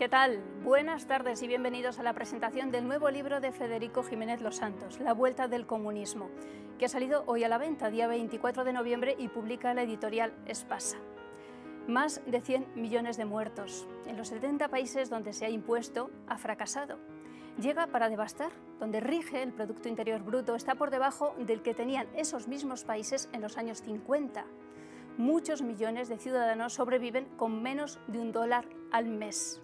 ¿Qué tal? Buenas tardes y bienvenidos a la presentación del nuevo libro de Federico Jiménez Los Santos, La Vuelta del Comunismo, que ha salido hoy a la venta, día 24 de noviembre, y publica la editorial Espasa. Más de 100 millones de muertos. En los 70 países donde se ha impuesto, ha fracasado. Llega para devastar, donde rige el Producto Interior Bruto está por debajo del que tenían esos mismos países en los años 50. Muchos millones de ciudadanos sobreviven con menos de un dólar al mes.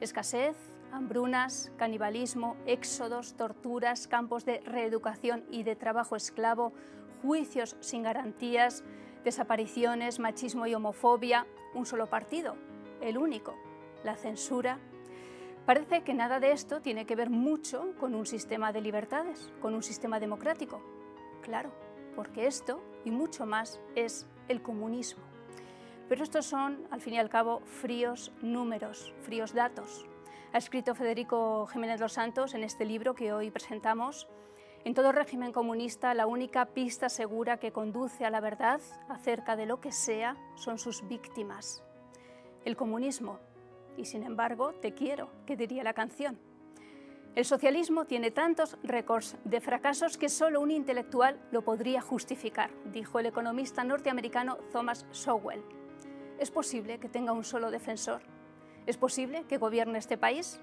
Escasez, hambrunas, canibalismo, éxodos, torturas, campos de reeducación y de trabajo esclavo, juicios sin garantías, desapariciones, machismo y homofobia, un solo partido, el único, la censura. Parece que nada de esto tiene que ver mucho con un sistema de libertades, con un sistema democrático. Claro, porque esto y mucho más es el comunismo. Pero estos son, al fin y al cabo, fríos números, fríos datos. Ha escrito Federico Jiménez Los Santos en este libro que hoy presentamos. En todo régimen comunista, la única pista segura que conduce a la verdad acerca de lo que sea son sus víctimas. El comunismo. Y sin embargo, te quiero, que diría la canción. El socialismo tiene tantos récords de fracasos que solo un intelectual lo podría justificar, dijo el economista norteamericano Thomas Sowell ¿Es posible que tenga un solo defensor? ¿Es posible que gobierne este país?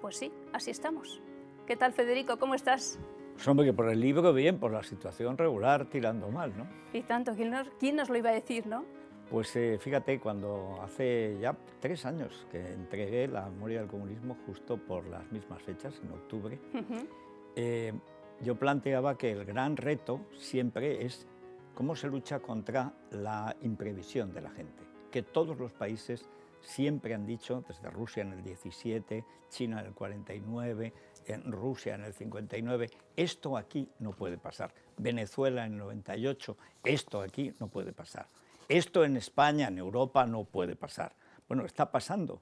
Pues sí, así estamos. ¿Qué tal, Federico? ¿Cómo estás? Pues hombre, que por el libro bien, por la situación regular, tirando mal, ¿no? Y tanto, ¿quién nos, quién nos lo iba a decir, no? Pues eh, fíjate, cuando hace ya tres años que entregué la memoria del comunismo, justo por las mismas fechas, en octubre, eh, yo planteaba que el gran reto siempre es cómo se lucha contra la imprevisión de la gente que todos los países siempre han dicho, desde Rusia en el 17, China en el 49, en Rusia en el 59, esto aquí no puede pasar. Venezuela en el 98, esto aquí no puede pasar. Esto en España, en Europa, no puede pasar. Bueno, está pasando.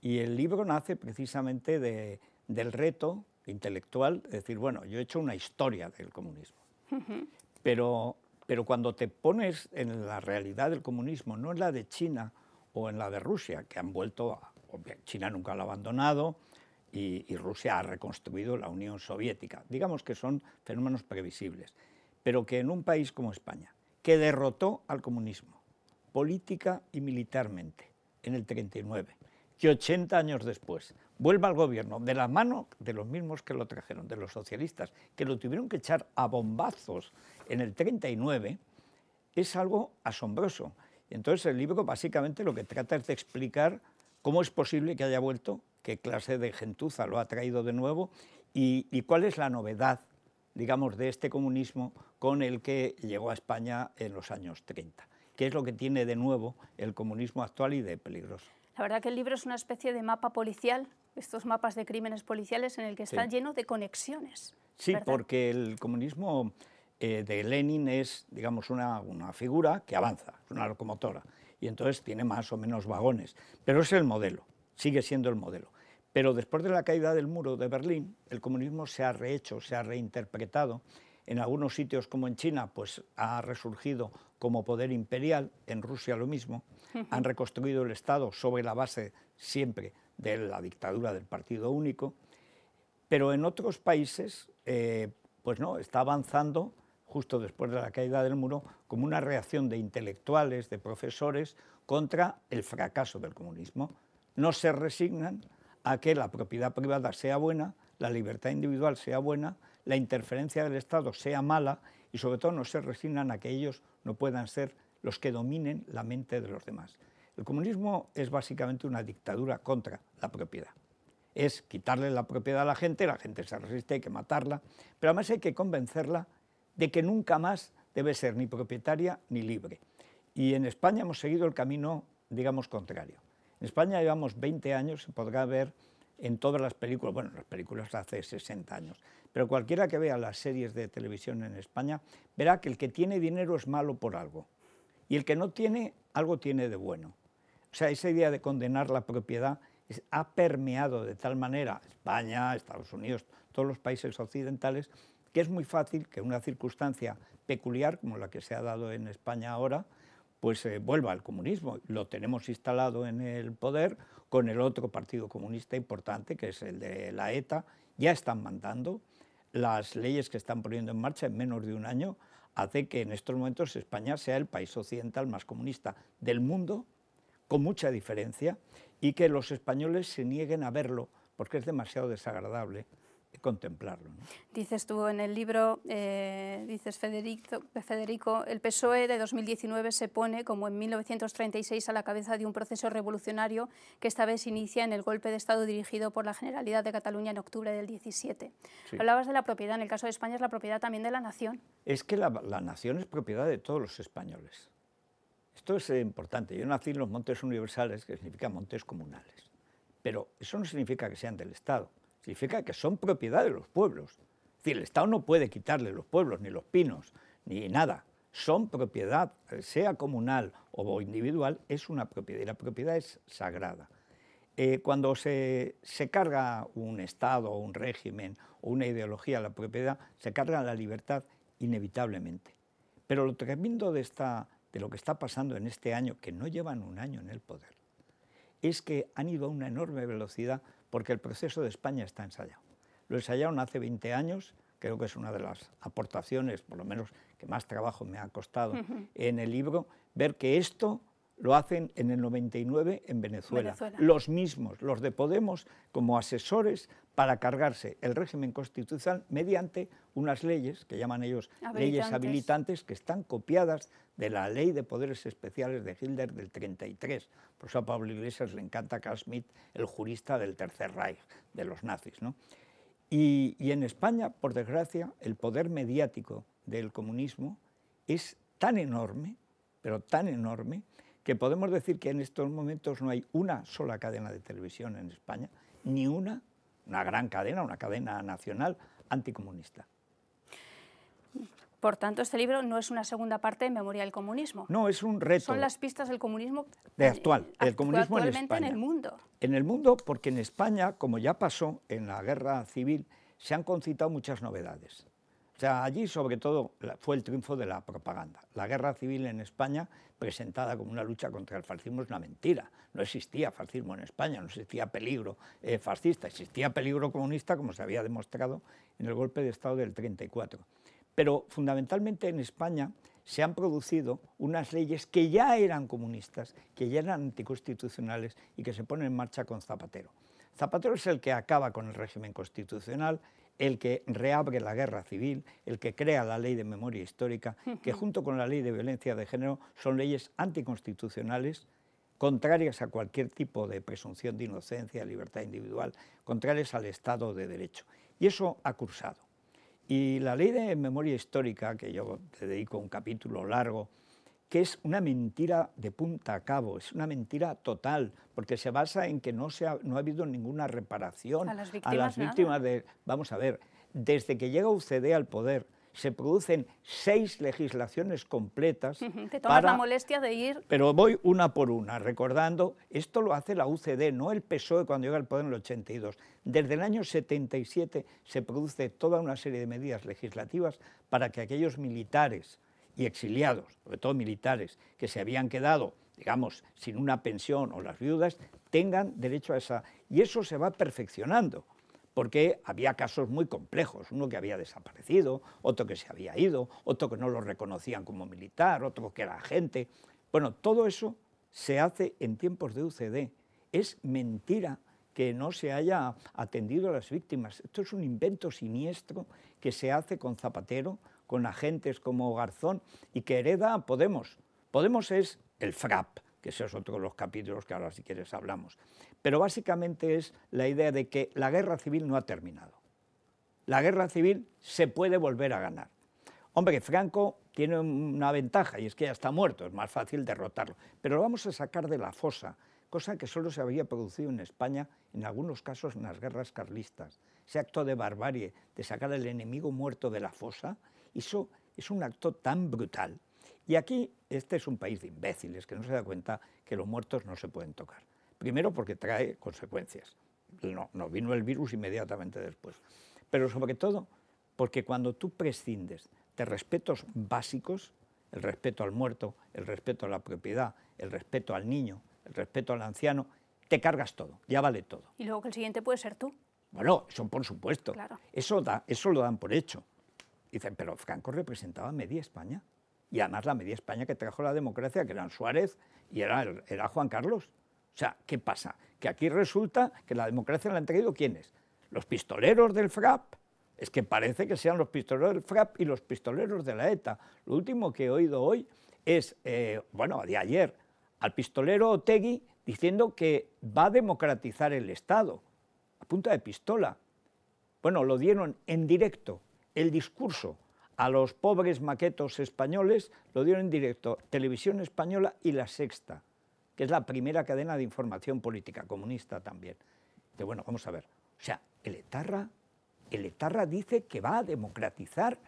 Y el libro nace precisamente del reto intelectual de decir, bueno, yo he hecho una historia del comunismo, pero pero cuando te pones en la realidad del comunismo, no en la de China o en la de Rusia, que han vuelto, a, China nunca lo ha abandonado y, y Rusia ha reconstruido la Unión Soviética. Digamos que son fenómenos previsibles, pero que en un país como España, que derrotó al comunismo, política y militarmente, en el 39, que 80 años después vuelva al gobierno de la mano de los mismos que lo trajeron, de los socialistas, que lo tuvieron que echar a bombazos en el 39, es algo asombroso. entonces el libro básicamente lo que trata es de explicar cómo es posible que haya vuelto, qué clase de gentuza lo ha traído de nuevo y, y cuál es la novedad, digamos, de este comunismo con el que llegó a España en los años 30. ¿Qué es lo que tiene de nuevo el comunismo actual y de peligroso? La verdad que el libro es una especie de mapa policial estos mapas de crímenes policiales en el que están llenos lleno de conexiones. Sí, porque el comunismo eh, de Lenin es, digamos, una, una figura que avanza, es una locomotora, y entonces tiene más o menos vagones, pero es el modelo, sigue siendo el modelo. Pero después de la caída del muro de Berlín, el comunismo se ha rehecho, se ha reinterpretado. En algunos sitios como en China, pues ha resurgido como poder imperial, en Rusia lo mismo. Han reconstruido el Estado sobre la base siempre de la dictadura del partido único, pero en otros países, eh, pues no, está avanzando justo después de la caída del muro como una reacción de intelectuales, de profesores, contra el fracaso del comunismo. No se resignan a que la propiedad privada sea buena, la libertad individual sea buena, la interferencia del Estado sea mala y sobre todo no se resignan a que ellos no puedan ser los que dominen la mente de los demás. El comunismo es básicamente una dictadura contra la propiedad. Es quitarle la propiedad a la gente, la gente se resiste, hay que matarla, pero además hay que convencerla de que nunca más debe ser ni propietaria ni libre. Y en España hemos seguido el camino, digamos, contrario. En España llevamos 20 años, se podrá ver en todas las películas, bueno, las películas hace 60 años, pero cualquiera que vea las series de televisión en España verá que el que tiene dinero es malo por algo y el que no tiene, algo tiene de bueno. O sea, esa idea de condenar la propiedad ha permeado de tal manera España, Estados Unidos, todos los países occidentales, que es muy fácil que una circunstancia peculiar como la que se ha dado en España ahora, pues eh, vuelva al comunismo. Lo tenemos instalado en el poder con el otro partido comunista importante, que es el de la ETA. Ya están mandando. Las leyes que están poniendo en marcha en menos de un año hace que en estos momentos España sea el país occidental más comunista del mundo con mucha diferencia, y que los españoles se nieguen a verlo porque es demasiado desagradable contemplarlo. Dices tú en el libro, eh, dices Federico, el PSOE de 2019 se pone, como en 1936, a la cabeza de un proceso revolucionario que esta vez inicia en el golpe de Estado dirigido por la Generalidad de Cataluña en octubre del 17. Hablabas de la propiedad, en el caso de España es la propiedad también de la nación. Es que la nación es propiedad de todos los españoles. Esto es eh, importante. Yo nací en los montes universales, que significa montes comunales. Pero eso no significa que sean del Estado, significa que son propiedad de los pueblos. Es el Estado no puede quitarle los pueblos, ni los pinos, ni nada. Son propiedad, eh, sea comunal o individual, es una propiedad y la propiedad es sagrada. Eh, cuando se, carga un Estado o un régimen o una ideología a la propiedad, se carga la libertad inevitablemente. Pero lo tremendo de esta de lo que está pasando en este año, que no llevan un año en el poder, es que han ido a una enorme velocidad porque el proceso de España está ensayado. Lo ensayaron hace 20 años, creo que es una de las aportaciones, por lo menos que más trabajo me ha costado en el libro, ver que esto lo hacen en el 99 en Venezuela. Los mismos, los de Podemos, como asesores para cargarse el régimen constitucional mediante unas leyes que llaman ellos leyes habilitantes, que están copiadas de la ley de poderes especiales de Hitler del 33. Por eso a Pablo Iglesias le encanta Carl Schmitt, el jurista del Tercer Reich, de los nazis. y en España, por desgracia, el poder mediático del comunismo es tan enorme, pero tan enorme, que podemos decir que en estos momentos no hay una sola cadena de televisión en España, ni una, una gran cadena, una cadena nacional anticomunista. Por tanto, este libro no es una segunda parte de Memoria del Comunismo. No, es un reto. Son las pistas del comunismo actual, del comunismo actualmente en el mundo. En el mundo, porque en España, como ya pasó en la guerra civil, se han concitado muchas novedades allí sobre todo fue el triunfo de la propaganda. La guerra civil en España, presentada como una lucha contra el fascismo, es una mentira. No existía fascismo en España, no existía peligro eh, fascista, existía peligro comunista, como se había demostrado en el golpe de Estado del 34. Pero fundamentalmente en España se han producido unas leyes que ya eran comunistas, que ya eran anticonstitucionales y que se ponen en marcha con Zapatero. Zapatero es el que acaba con el régimen constitucional el que reabre la guerra civil, el que crea la ley de memoria histórica, que junto con la ley de violencia de género son leyes anticonstitucionales, contrarias a cualquier tipo de presunción de inocencia, libertad individual, contrarias al Estado de Derecho. Y eso ha cursado. Y la ley de memoria histórica, que yo te dedico un capítulo largo, que es una mentira de punta a cabo, es una mentira total, porque se basa en que no, se ha, no ha habido ninguna reparación a las víctimas, de... Vamos a ver, desde que llega UCD al poder, se producen seis legislaciones completas. Te tomas la molestia de ir. Pero voy una por una, recordando, esto lo hace la UCD, no el PSOE cuando llega al poder en el 82. Desde el año 77 se produce toda una serie de medidas legislativas para que aquellos militares y exiliados, sobre todo militares, que se habían quedado, digamos, sin una pensión o las viudas, tengan derecho a esa. Y eso se va perfeccionando, porque había casos muy complejos, uno que había desaparecido, otro que se había ido, otro que no lo reconocían como militar, otro que era agente. Bueno, todo eso se hace en tiempos de UCD. Es mentira que no se haya atendido a las víctimas. Esto es un invento siniestro que se hace con Zapatero con agentes como Garzón y que hereda Podemos. Podemos es el FRAP, que seos es otro de los capítulos que ahora si quieres hablamos. Pero básicamente es la idea de que la guerra civil no ha terminado. La guerra civil se puede volver a ganar. Hombre, Franco tiene una ventaja y es que ya está muerto, es más fácil derrotarlo. Pero lo vamos a sacar de la fosa, cosa que solo se había producido en España, en algunos casos en las guerras carlistas. Ese acto de barbarie, de sacar al enemigo muerto de la fosa, eso es un acto tan brutal. Y aquí este es un país de imbéciles que no se da cuenta que los muertos no se pueden tocar. Primero porque trae consecuencias. No, no vino el virus inmediatamente después. Pero sobre todo porque cuando tú prescindes de respetos básicos, el respeto al muerto, el respeto a la propiedad, el respeto al niño, el respeto al anciano, te cargas todo, ya vale todo. Y luego que el siguiente puede ser tú. Bueno, eso por supuesto. Claro. Eso, eso lo dan por hecho. Dicen, pero Franco representaba media España. Y además la media España que trajo la democracia, que eran Suárez y era, era Juan Carlos. O sea, ¿qué pasa? Que aquí resulta que la democracia la han traído quiénes? Los pistoleros del FRAP. Es que parece que sean los pistoleros del FRAP y los pistoleros de la ETA. Lo último que he oído hoy es, eh, bueno, de ayer, al pistolero Otegui diciendo que va a democratizar el Estado, a punta de pistola. Bueno, lo dieron en directo el discurso a los pobres maquetos españoles lo dieron en directo Televisión Española y La Sexta, que es la primera cadena de información política comunista también. Que bueno, vamos a ver. O sea, el etarra, el etarra dice que va a democratizar,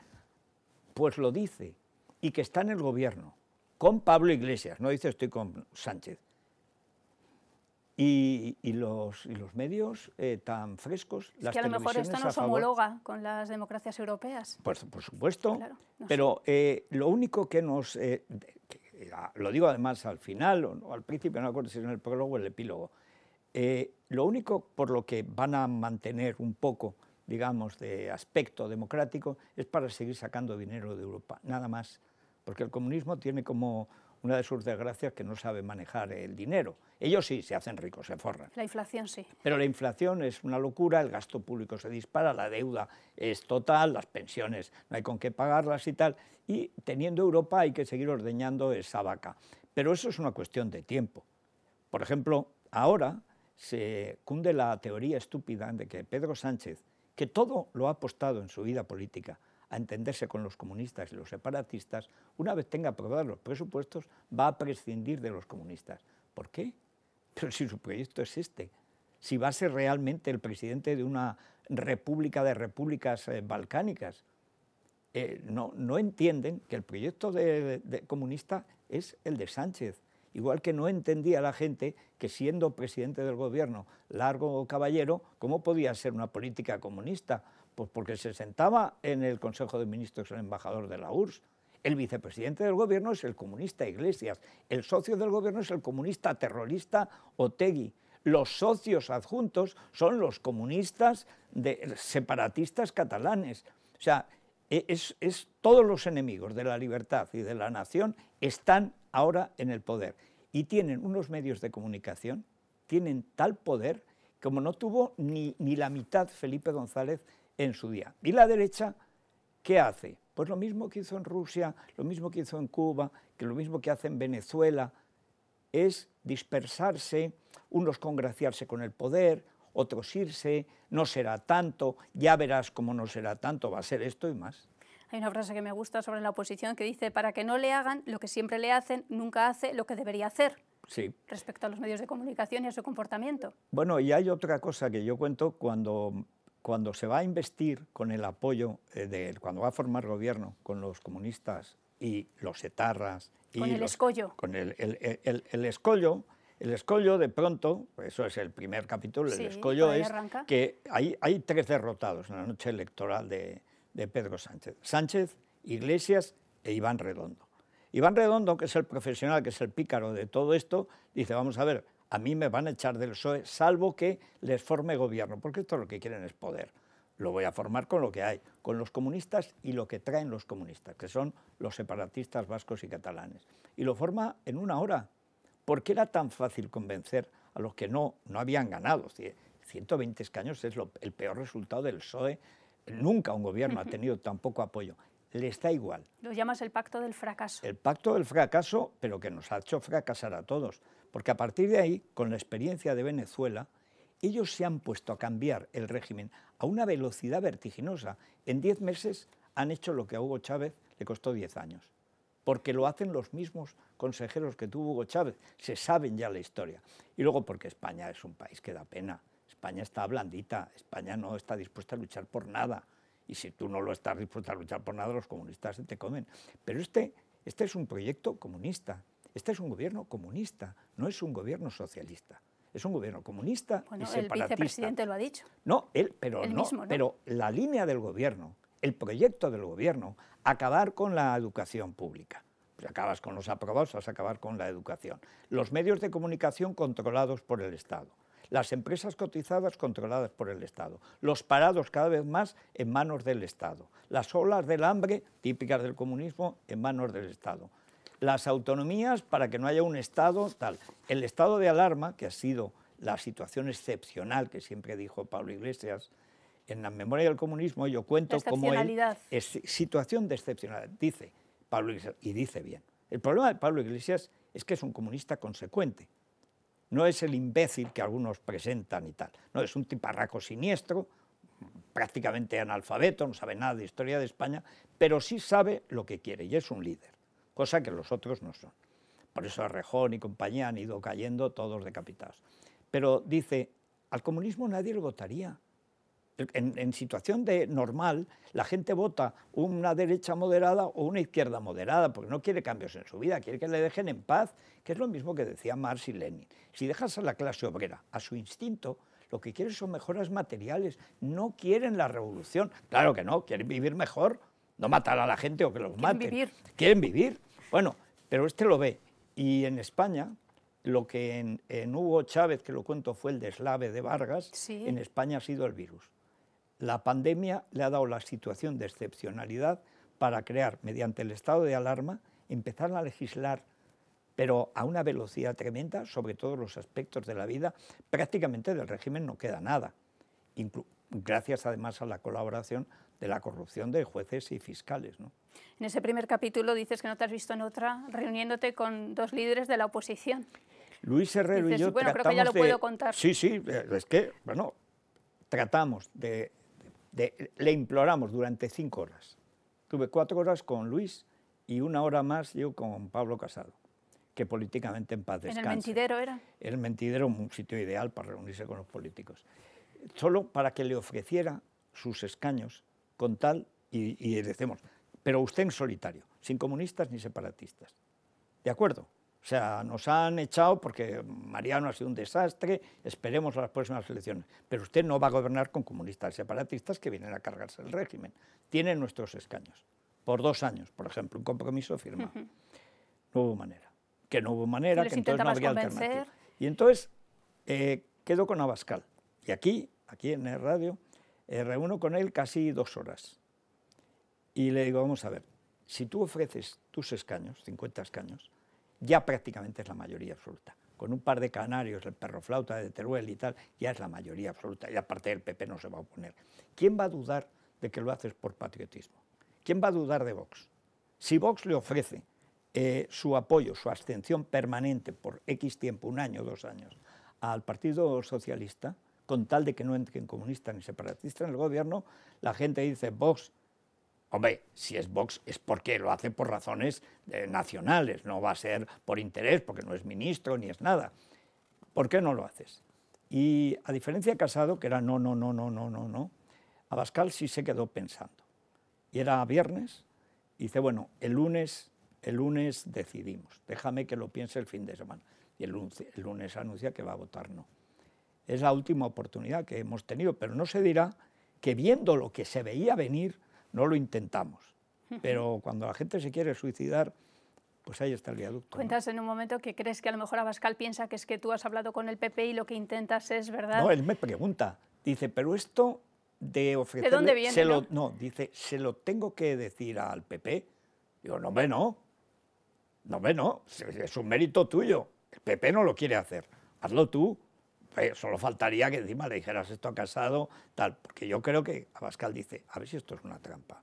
pues lo dice, y que está en el gobierno, con Pablo Iglesias, no dice estoy con Sánchez. Y, los, los, medios eh, tan frescos. Es las que a lo mejor esto nos homologa con las democracias europeas. Pues, por supuesto, pero eh, lo único que nos... Eh, lo digo además al final, o, al principio, no acuerdo si es en el prólogo o el epílogo. lo único por lo que van a mantener un poco, digamos, de aspecto democrático es para seguir sacando dinero de Europa, nada más. Porque el comunismo tiene como una de sus desgracias que no sabe manejar el dinero. Ellos sí, se hacen ricos, se forran. La inflación sí. Pero la inflación es una locura, el gasto público se dispara, la deuda es total, las pensiones no hay con qué pagarlas y tal. Y teniendo Europa hay que seguir ordeñando esa vaca. Pero eso es una cuestión de tiempo. Por ejemplo, ahora se cunde la teoría estúpida de que Pedro Sánchez, que todo lo ha apostado en su vida política a entenderse con los comunistas y los separatistas, una vez tenga aprobados los presupuestos, va a prescindir de los comunistas. ¿Por qué? Pero si su proyecto es este, si va a ser realmente el presidente de una república de repúblicas eh, balcánicas, eh, no, entienden que el proyecto comunista es el de Sánchez. Igual que no entendía la gente que siendo presidente del gobierno Largo Caballero, ¿cómo podía ser una política comunista? Pues porque se sentaba en el Consejo de Ministros el embajador de la URSS, el vicepresidente del gobierno es el comunista Iglesias, el socio del gobierno es el comunista terrorista Otegui, los socios adjuntos son los comunistas separatistas catalanes. O sea, e, todos los enemigos de la libertad y de la nación están ahora en el poder y tienen unos medios de comunicación, tienen tal poder como no tuvo ni, ni la mitad Felipe González en su día. Y la derecha, ¿qué hace? Pues lo mismo que hizo en Rusia, lo mismo que hizo en Cuba, que lo mismo que hace en Venezuela, es dispersarse, unos congraciarse con el poder, otros irse, no será tanto, ya verás cómo no será tanto, va a ser esto y más. Hay una frase que me gusta sobre la oposición que dice, para que no le hagan lo que siempre le hacen, nunca hace lo que debería hacer. Sí. Respecto a los medios de comunicación y a su comportamiento. Bueno, y hay otra cosa que yo cuento cuando cuando se va a investir con el apoyo, eh, de, cuando va a formar gobierno con los comunistas y los etarras... Y con el escollo. Con el, escollo. El escollo, de pronto, eso es el primer capítulo, el escollo es que hay, hay tres derrotados en la noche electoral de Pedro Sánchez. Sánchez, Iglesias e Iván Redondo. Iván Redondo, que es el profesional, que es el pícaro de todo esto, dice, vamos a ver, a mí me van a echar del PSOE, salvo que les forme gobierno, porque esto lo que quieren es poder. Lo voy a formar con lo que hay, con los comunistas y lo que traen los comunistas, que son los separatistas vascos y catalanes. Y lo forma en una hora. ¿Por qué era tan fácil convencer a los que no, no habían ganado? 120 escaños es el peor resultado del PSOE. Nunca un gobierno ha tenido tan poco apoyo Le está igual. Lo llamas el pacto del fracaso. El pacto del fracaso, pero que nos ha hecho fracasar a todos. Porque a partir de ahí, con la experiencia de Venezuela, ellos se han puesto a cambiar el régimen a una velocidad vertiginosa. En diez meses han hecho lo que a Hugo Chávez le costó diez años. Porque lo hacen los mismos consejeros que tuvo Hugo Chávez. Se saben ya la historia. Y luego porque España es un país que da pena. España está blandita. España no está dispuesta a luchar por nada. Y si tú no lo estás dispuesta a luchar por nada, los comunistas se te comen. Pero este, este es un proyecto comunista. Este es un gobierno comunista no es un gobierno socialista, es un gobierno comunista y separatista. El vicepresidente lo ha dicho. No, él, pero no, pero la línea del gobierno, el proyecto del gobierno, acabar con la educación pública. Si pues acabas con los aprobados, vas a acabar con la educación. Los medios de comunicación controlados por el Estado. Las empresas cotizadas controladas por el Estado. Los parados cada vez más en manos del Estado. Las olas del hambre, típicas del comunismo, en manos del Estado las autonomías para que no haya un estado tal. El estado de alarma, que ha sido la situación excepcional que siempre dijo Pablo Iglesias, en la memoria del comunismo yo cuento como es situación de excepcional, dice Pablo Iglesias, y dice bien. El problema de Pablo Iglesias es que es un comunista consecuente. No es el imbécil que algunos presentan y tal. No, es un tiparraco siniestro, prácticamente analfabeto, no sabe nada de historia de España, pero sí sabe lo que quiere y es un líder cosa que los otros no son. Por eso Rejón y compañía han ido cayendo todos decapitados. Pero dice, al comunismo nadie lo votaría. En, situación de normal, la gente vota una derecha moderada o una izquierda moderada, porque no quiere cambios en su vida, quiere que le dejen en paz, que es lo mismo que decía Marx y Lenin. Si dejas a la clase obrera, a su instinto, lo que quieren son mejoras materiales, no quieren la revolución. Claro que no, quieren vivir mejor, no matar a la gente o que los quieren maten. Vivir. Quieren vivir. Bueno, pero este lo ve. Y en España, lo que en, Hugo Chávez, que lo cuento, fue el deslave de Vargas, en España ha sido el virus. La pandemia le ha dado la situación de excepcionalidad para crear, mediante el estado de alarma, empezar a legislar, pero a una velocidad tremenda, sobre todos los aspectos de la vida. Prácticamente del régimen no queda nada, gracias además a la colaboración de la corrupción de jueces y fiscales. ¿no? En ese primer capítulo dices que no te has visto en otra reuniéndote con dos líderes de la oposición. Luis Herrero y yo bueno, creo que ya lo puedo contar. Sí, sí, es que, bueno, tratamos de, Le imploramos durante cinco horas. Tuve cuatro horas con Luis y una hora más yo con Pablo Casado, que políticamente en paz descansa. ¿En el mentidero era? El mentidero, un sitio ideal para reunirse con los políticos. Solo para que le ofreciera sus escaños con tal, y, y decimos, pero usted en solitario, sin comunistas ni separatistas. ¿De acuerdo? O sea, nos han echado porque Mariano ha sido un desastre, esperemos a las próximas elecciones. Pero usted no va a gobernar con comunistas y separatistas que vienen a cargarse el régimen. Tienen nuestros escaños, por dos años, por ejemplo, un compromiso firmado. No hubo manera. Que no hubo manera, que entonces no había alternativa. Y entonces eh, quedo con Abascal. Y aquí, aquí en el radio, eh, reúno con él casi dos horas. Y le digo, vamos a ver, si tú ofreces tus escaños, 50 escaños, ya prácticamente es la mayoría absoluta. Con un par de canarios, el perro flauta de Teruel y tal, ya es la mayoría absoluta. Y aparte el PP no se va a oponer. ¿Quién va a dudar de que lo haces por patriotismo? ¿Quién va a dudar de Vox? Si Vox le ofrece eh, su apoyo, su abstención permanente por X tiempo, un año, dos años, al Partido Socialista, con tal de que no entren comunistas ni separatistas en el gobierno, la gente dice, Vox Hombre, si es Vox es porque lo hace por razones eh, nacionales, no va a ser por interés, porque no es ministro ni es nada. ¿Por qué no lo haces? Y a diferencia de Casado, que era no, no, no, no, no, no, no, Abascal sí se quedó pensando. Y era viernes, y dice, bueno, el lunes, el lunes decidimos, déjame que lo piense el fin de semana. Y el lunes, el lunes anuncia que va a votar no. Es la última oportunidad que hemos tenido, pero no se dirá que viendo lo que se veía venir, no lo intentamos. Pero cuando la gente se quiere suicidar, pues ahí está el viaducto. Cuentas en un momento que crees que a lo mejor Abascal piensa que es que tú has hablado con el PP y lo que intentas es, ¿verdad? No, él me pregunta, dice, pero esto de ofrecer... ¿De dónde viene? ¿no? dice, se lo tengo que decir al PP. Digo, no, hombre, no. No, no, es un mérito tuyo. El PP no lo quiere hacer. Hazlo tú solo faltaría que encima le dijeras esto a Casado, tal, porque yo creo que Abascal dice, a ver si esto es una trampa,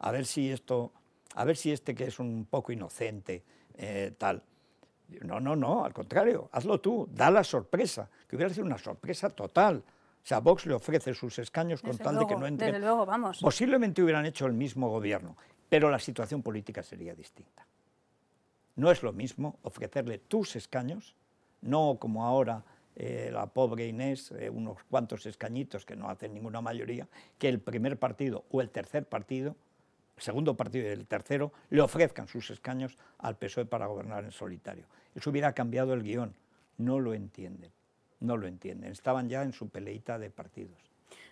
a ver si esto, a ver si este que es un poco inocente, eh, tal. No, no, no, al contrario, hazlo tú, da la sorpresa, que hubiera sido una sorpresa total. O sea, Vox le ofrece sus escaños con tal de que no entre. Desde luego, vamos. Posiblemente hubieran hecho el mismo gobierno, pero la situación política sería distinta. No es lo mismo ofrecerle tus escaños, no como ahora eh, la pobre Inés, eh, unos cuantos escañitos que no hacen ninguna mayoría, que el primer partido o el tercer partido, el segundo partido y el tercero, le ofrezcan sus escaños al PSOE para gobernar en solitario. Eso hubiera cambiado el guión. No lo entienden, no lo entienden. Estaban ya en su peleita de partidos.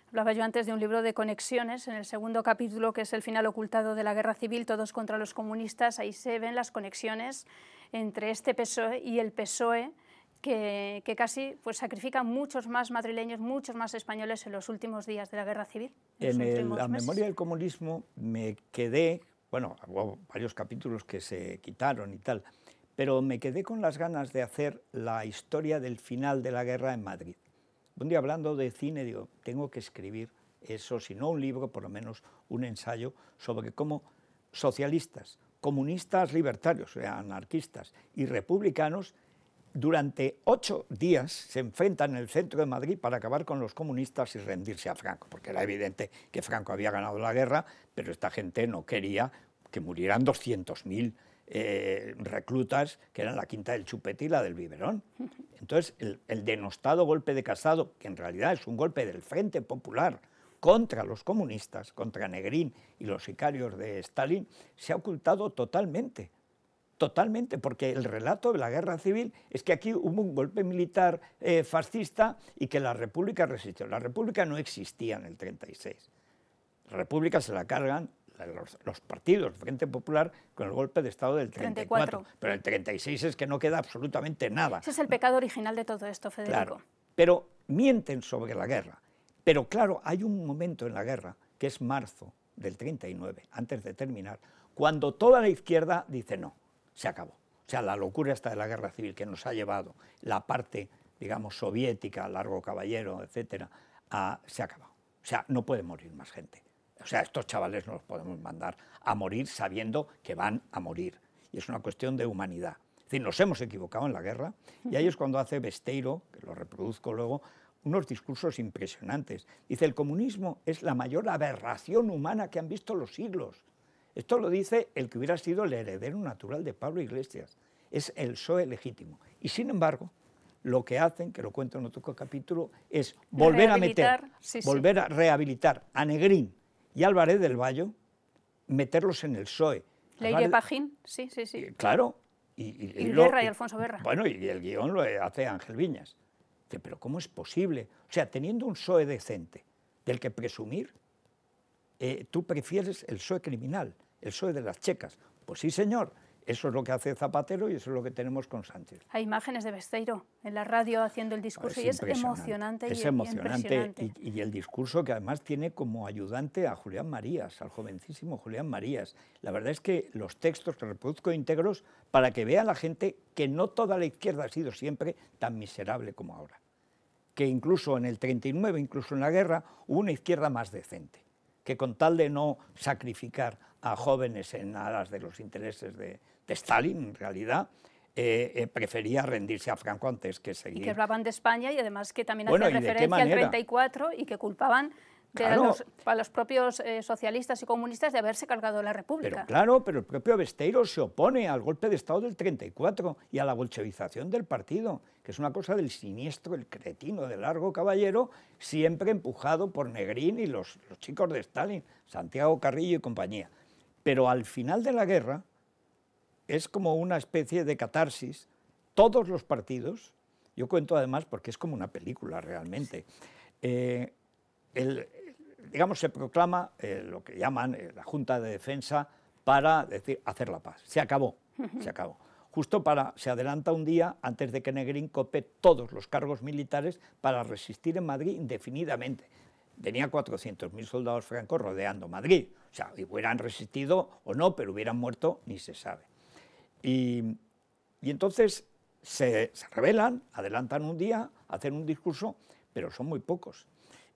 Hablaba yo antes de un libro de conexiones, en el segundo capítulo, que es el final ocultado de la guerra civil, todos contra los comunistas, ahí se ven las conexiones entre este PSOE y el PSOE, que, casi pues, sacrifican muchos más madrileños, muchos más españoles en los últimos días de la guerra civil. En, la memoria del comunismo me quedé, bueno, varios capítulos que se quitaron y tal, pero me quedé con las ganas de hacer la historia del final de la guerra en Madrid. Un día hablando de cine, digo, tengo que escribir eso, si no un libro, por lo menos un ensayo sobre cómo socialistas, comunistas libertarios, anarquistas y republicanos durante ocho días se enfrentan en el centro de Madrid para acabar con los comunistas y rendirse a Franco, porque era evidente que Franco había ganado la guerra, pero esta gente no quería que murieran 200.000 eh, reclutas, que eran la quinta del chupete y la del biberón. Entonces, el denostado golpe de Casado, que en realidad es un golpe del Frente Popular, contra los comunistas, contra Negrín y los sicarios de Stalin, se ha ocultado totalmente. Totalmente, porque el relato de la guerra civil es que aquí hubo un golpe militar eh, fascista y que la República resistió. La República no existía en el 36. La República se la cargan los, partidos, partidos, Frente Popular, con el golpe de Estado del 34, Pero el 36 es que no queda absolutamente nada. Ese es el pecado original de todo esto, Federico. pero mienten sobre la guerra. Pero claro, hay un momento en la guerra, que es marzo del 39, antes de terminar, cuando toda la izquierda dice no se acabó. O sea, la locura esta de la guerra civil que nos ha llevado la parte, digamos, soviética, largo caballero, etcétera, se ha acabado. O sea, no puede morir más gente. O sea, estos chavales no los podemos mandar a morir sabiendo que van a morir. Y es una cuestión de humanidad. Es decir, nos hemos equivocado en la guerra y ahí es cuando hace Besteiro, que lo reproduzco luego, unos discursos impresionantes. Dice, el comunismo es la mayor aberración humana que han visto los siglos. Esto lo dice el que hubiera sido el heredero natural de Pablo Iglesias. Es el PSOE legítimo. Y sin embargo, lo que hacen, que lo cuento en otro capítulo, es volver a meter, volver a rehabilitar a Negrín y Álvarez del Valle, meterlos en el PSOE. Ley Pajín, sí, sí, sí. Eh, claro. Y, y, y, Alfonso Guerra. Bueno, y el guión lo hace Ángel Viñas. Pero ¿cómo es posible? O sea, teniendo un PSOE decente del que presumir, eh, tú prefieres el PSOE criminal, el PSOE de las checas. Pues sí, señor, eso es lo que hace Zapatero y eso es lo que tenemos con Sánchez. Hay imágenes de Besteiro en la radio haciendo el ah, discurso y es emocionante. Es y emocionante y, y, el discurso que además tiene como ayudante a Julián Marías, al jovencísimo Julián Marías. La verdad es que los textos que reproduzco íntegros para que vea la gente que no toda la izquierda ha sido siempre tan miserable como ahora. Que incluso en el 39, incluso en la guerra, hubo una izquierda más decente que con tal de no sacrificar a jóvenes en aras de los intereses de, Stalin, en realidad, eh, eh, prefería rendirse a Franco antes que seguir. Y que hablaban de España y además que también bueno, hacían referencia al 34 y que culpaban claro. a, los, propios eh, socialistas y comunistas de haberse cargado la República. Pero, claro, pero el propio Besteiro se opone al golpe de Estado del 34 y a la bolchevización del partido, que es una cosa del siniestro, el cretino de largo caballero, siempre empujado por Negrín y los, chicos de Stalin, Santiago Carrillo y compañía. Pero al final de la guerra es como una especie de catarsis. Todos los partidos, yo cuento además porque es como una película realmente, eh, el, digamos, se proclama eh, lo que llaman eh, la Junta de Defensa para decir, hacer la paz. Se acabó, se acabó. Justo para, se adelanta un día antes de que Negrín cope todos los cargos militares para resistir en Madrid indefinidamente. Tenía 400.000 soldados francos rodeando Madrid. O sea, hubieran resistido o no, pero hubieran muerto, ni se sabe. Y, entonces se, se rebelan, adelantan un día, hacen un discurso, pero son muy pocos.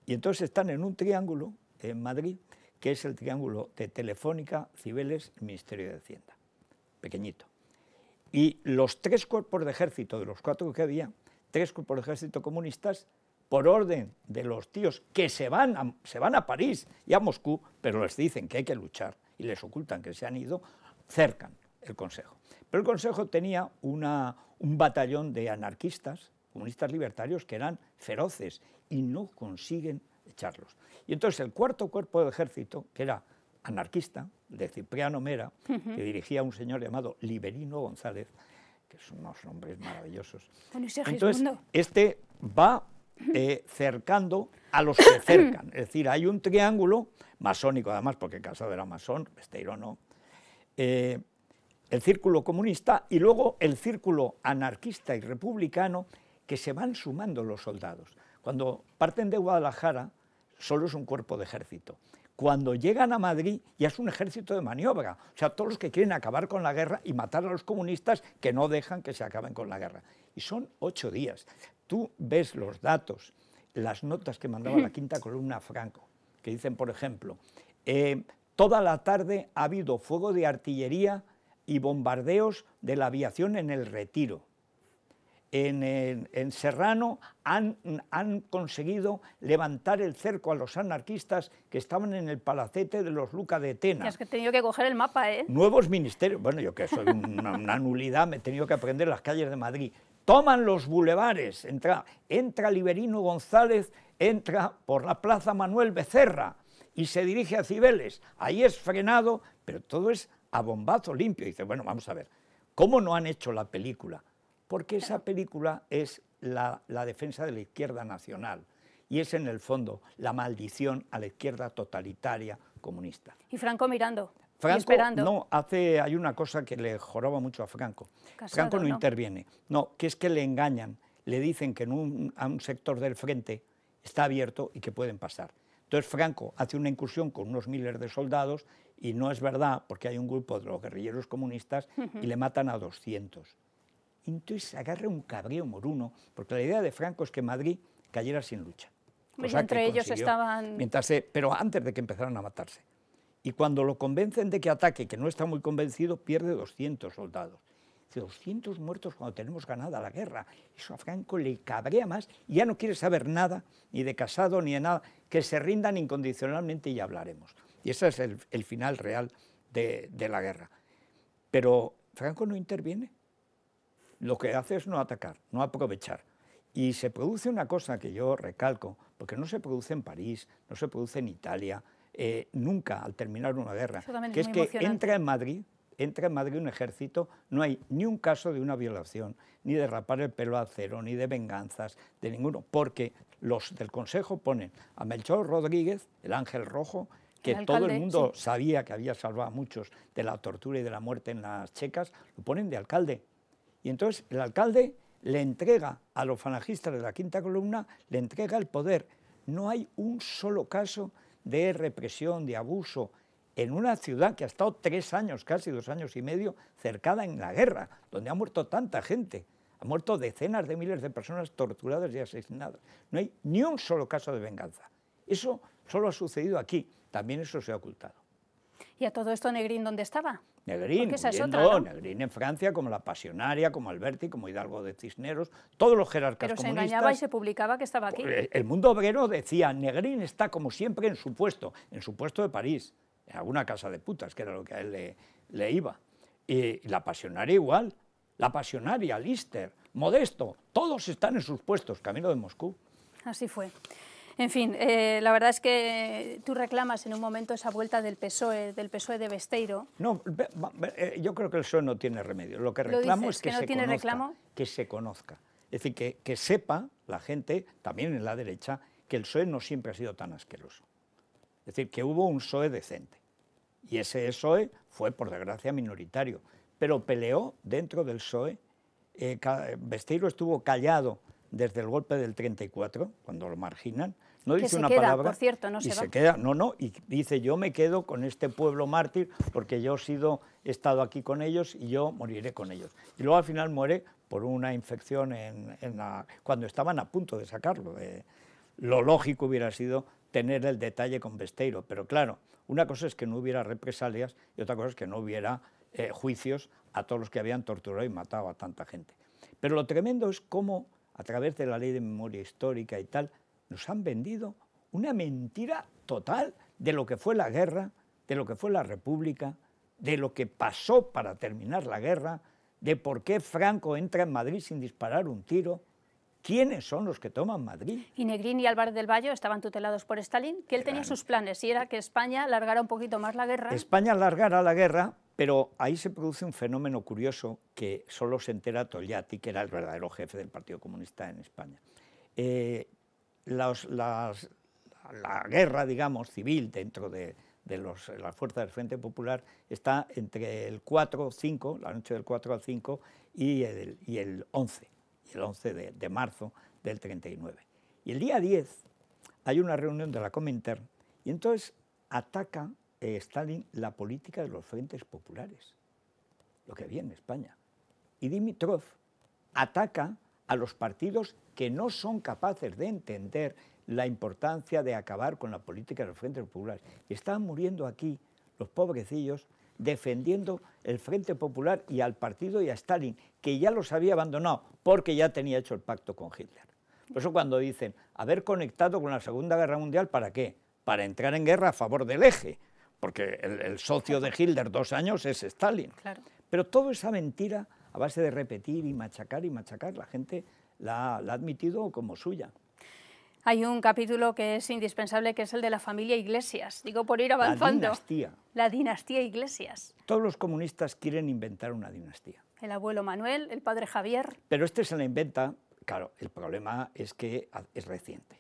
Y entonces están en un triángulo en Madrid, que es el triángulo de Telefónica, Cibeles, Ministerio de Hacienda, pequeñito. Y los tres cuerpos de ejército, de los cuatro que había, tres cuerpos de ejército comunistas, por orden de los tíos que se van a, se van a París y a Moscú, pero les dicen que hay que luchar y les ocultan que se han ido, cercan el Consejo. Pero el Consejo tenía un batallón de anarquistas comunistas libertarios que eran feroces y no consiguen echarlos. Y entonces el cuarto cuerpo de ejército, que era anarquista, de Cipriano Mera, que dirigía un señor llamado Liberino González, que son unos nombres maravillosos. entonces, este va eh, cercando a los que cercan. Es decir, hay un triángulo masónico, además, porque Casado era masón, Besteiro no. Eh, el círculo comunista y luego el círculo anarquista y republicano que se van sumando los soldados. Cuando parten de Guadalajara, solo es un cuerpo de ejército. Cuando llegan a Madrid ya es un ejército de maniobra, o sea, todos los que quieren acabar con la guerra y matar a los comunistas que no dejan que se acaben con la guerra. Y son ocho días. Tú ves los datos, las notas que mandaba la quinta columna Franco, que dicen, por ejemplo, eh, toda la tarde ha habido fuego de artillería y bombardeos de la aviación en el retiro en, Serrano han, conseguido levantar el cerco a los anarquistas que estaban en el palacete de los Luca de Tena. que he tenido que coger el mapa, ¿eh? Nuevos ministerios. Bueno, yo que soy una, nulidad, me he tenido que aprender las calles de Madrid. Toman los bulevares, entra, entra Liberino González, entra por la Plaza Manuel Becerra y se dirige a Cibeles. Ahí es frenado, pero todo es a bombazo limpio. Y dice, bueno, vamos a ver, ¿cómo no han hecho la película? porque esa película es la, defensa de la izquierda nacional y es en el fondo la maldición a la izquierda totalitaria comunista. Y Franco mirando. esperando. no, hace, hay una cosa que le joroba mucho a Franco. Franco no, interviene. No, que es que le engañan, le dicen que en un, sector del frente está abierto y que pueden pasar. Entonces Franco hace una incursión con unos miles de soldados y no es verdad porque hay un grupo de los guerrilleros comunistas y le matan a 200 entonces agarra un cabreo moruno, porque la idea de Franco es que Madrid cayera sin lucha. entre ellos estaban... pero antes de que empezaran a matarse. Y cuando lo convencen de que ataque, que no está muy convencido, pierde 200 soldados. 200 muertos cuando tenemos ganada la guerra. Eso a Franco le cabrea más y ya no quiere saber nada, ni de Casado, ni de nada, que se rindan incondicionalmente y ya hablaremos. Y ese es el, final real de, la guerra. Pero Franco no interviene lo que hace es no atacar, no aprovechar. Y se produce una cosa que yo recalco, porque no se produce en París, no se produce en Italia, eh, nunca al terminar una guerra, que es, que entra en Madrid, entra en Madrid un ejército, no hay ni un caso de una violación, ni de rapar el pelo a cero, ni de venganzas, de ninguno, porque los del Consejo ponen a Melchor Rodríguez, el ángel rojo, que todo el mundo sabía que había salvado a muchos de la tortura y de la muerte en las checas, lo ponen de alcalde. Y entonces el alcalde le entrega a los fanajistas de la quinta columna, le entrega el poder. No hay un solo caso de represión, de abuso, en una ciudad que ha estado tres años, casi dos años y medio, cercada en la guerra, donde ha muerto tanta gente. ha muerto decenas de miles de personas torturadas y asesinadas. No hay ni un solo caso de venganza. Eso solo ha sucedido aquí. También eso se ha ocultado. ¿Y a todo esto Negrín dónde estaba? Negrín, Negrín en Francia, como la Pasionaria, como Alberti, como Hidalgo de Cisneros, todos los jerarcas Pero comunistas. se engañaba y se publicaba que estaba aquí. Pues, el mundo obrero decía, Negrín está como siempre en su puesto, en su puesto de París, en alguna casa de putas, que era lo que a él le, le iba. Y la Pasionaria igual, la Pasionaria, Lister, Modesto, todos están en sus puestos, camino de Moscú. Así fue. En fin, eh, la verdad es que tú reclamas en un momento esa vuelta del PSOE, del PSOE de Besteiro. No, eh, yo creo que el PSOE no tiene remedio. Lo que reclamo es que, se conozca, que se conozca. Es decir, que, sepa la gente, también en la derecha, que el PSOE no siempre ha sido tan asqueroso. Es decir, que hubo un PSOE decente. Y ese PSOE fue, por desgracia, minoritario. Pero peleó dentro del PSOE. Eh, Besteiro estuvo callado desde el golpe del 34, cuando lo marginan, no dice una palabra, no y se, queda, no, no, y dice, yo me quedo con este pueblo mártir porque yo he sido, estado aquí con ellos y yo moriré con ellos. Y luego al final muere por una infección en, la, cuando estaban a punto de sacarlo. lo lógico hubiera sido tener el detalle con Besteiro, pero claro, una cosa es que no hubiera represalias y otra cosa es que no hubiera eh, juicios a todos los que habían torturado y matado a tanta gente. Pero lo tremendo es cómo, a través de la ley de memoria histórica y tal, nos han vendido una mentira total de lo que fue la guerra, de lo que fue la República, de lo que pasó para terminar la guerra, de por qué Franco entra en Madrid sin disparar un tiro. ¿Quiénes son los que toman Madrid? Y Negrín y Álvarez del Valle estaban tutelados por Stalin, que él tenía sus planes, y era que España largara un poquito más la guerra. España alargara la guerra, pero ahí se produce un fenómeno curioso que solo se entera Togliatti, que era el verdadero jefe del Partido Comunista en España. Eh, la guerra, digamos, civil dentro de, las fuerzas del Frente Popular está entre el 4 5, la noche del 4 al 5, y el, y el 11, el 11 de, marzo del 39. Y el día 10 hay una reunión de la Comintern y entonces ataca eh, Stalin la política de los frentes populares, lo que había en España. Y Dimitrov ataca a los partidos que no son capaces de entender la importancia de acabar con la política de los frentes populares. Están muriendo aquí los pobrecillos defendiendo el Frente Popular y al partido y a Stalin, que ya los había abandonado porque ya tenía hecho el pacto con Hitler. Por eso cuando dicen haber conectado con la Segunda Guerra Mundial, ¿para qué? Para entrar en guerra a favor del eje, porque el, socio de Hitler dos años es Stalin. Claro. Pero toda esa mentira a base de repetir y machacar y machacar. La gente la, ha admitido como suya. Hay un capítulo que es indispensable, que es el de la familia Iglesias. Digo, por ir avanzando. La dinastía. Iglesias. Todos los comunistas quieren inventar una dinastía. El abuelo Manuel, el padre Javier. Pero este se la inventa, claro, el problema es que es reciente.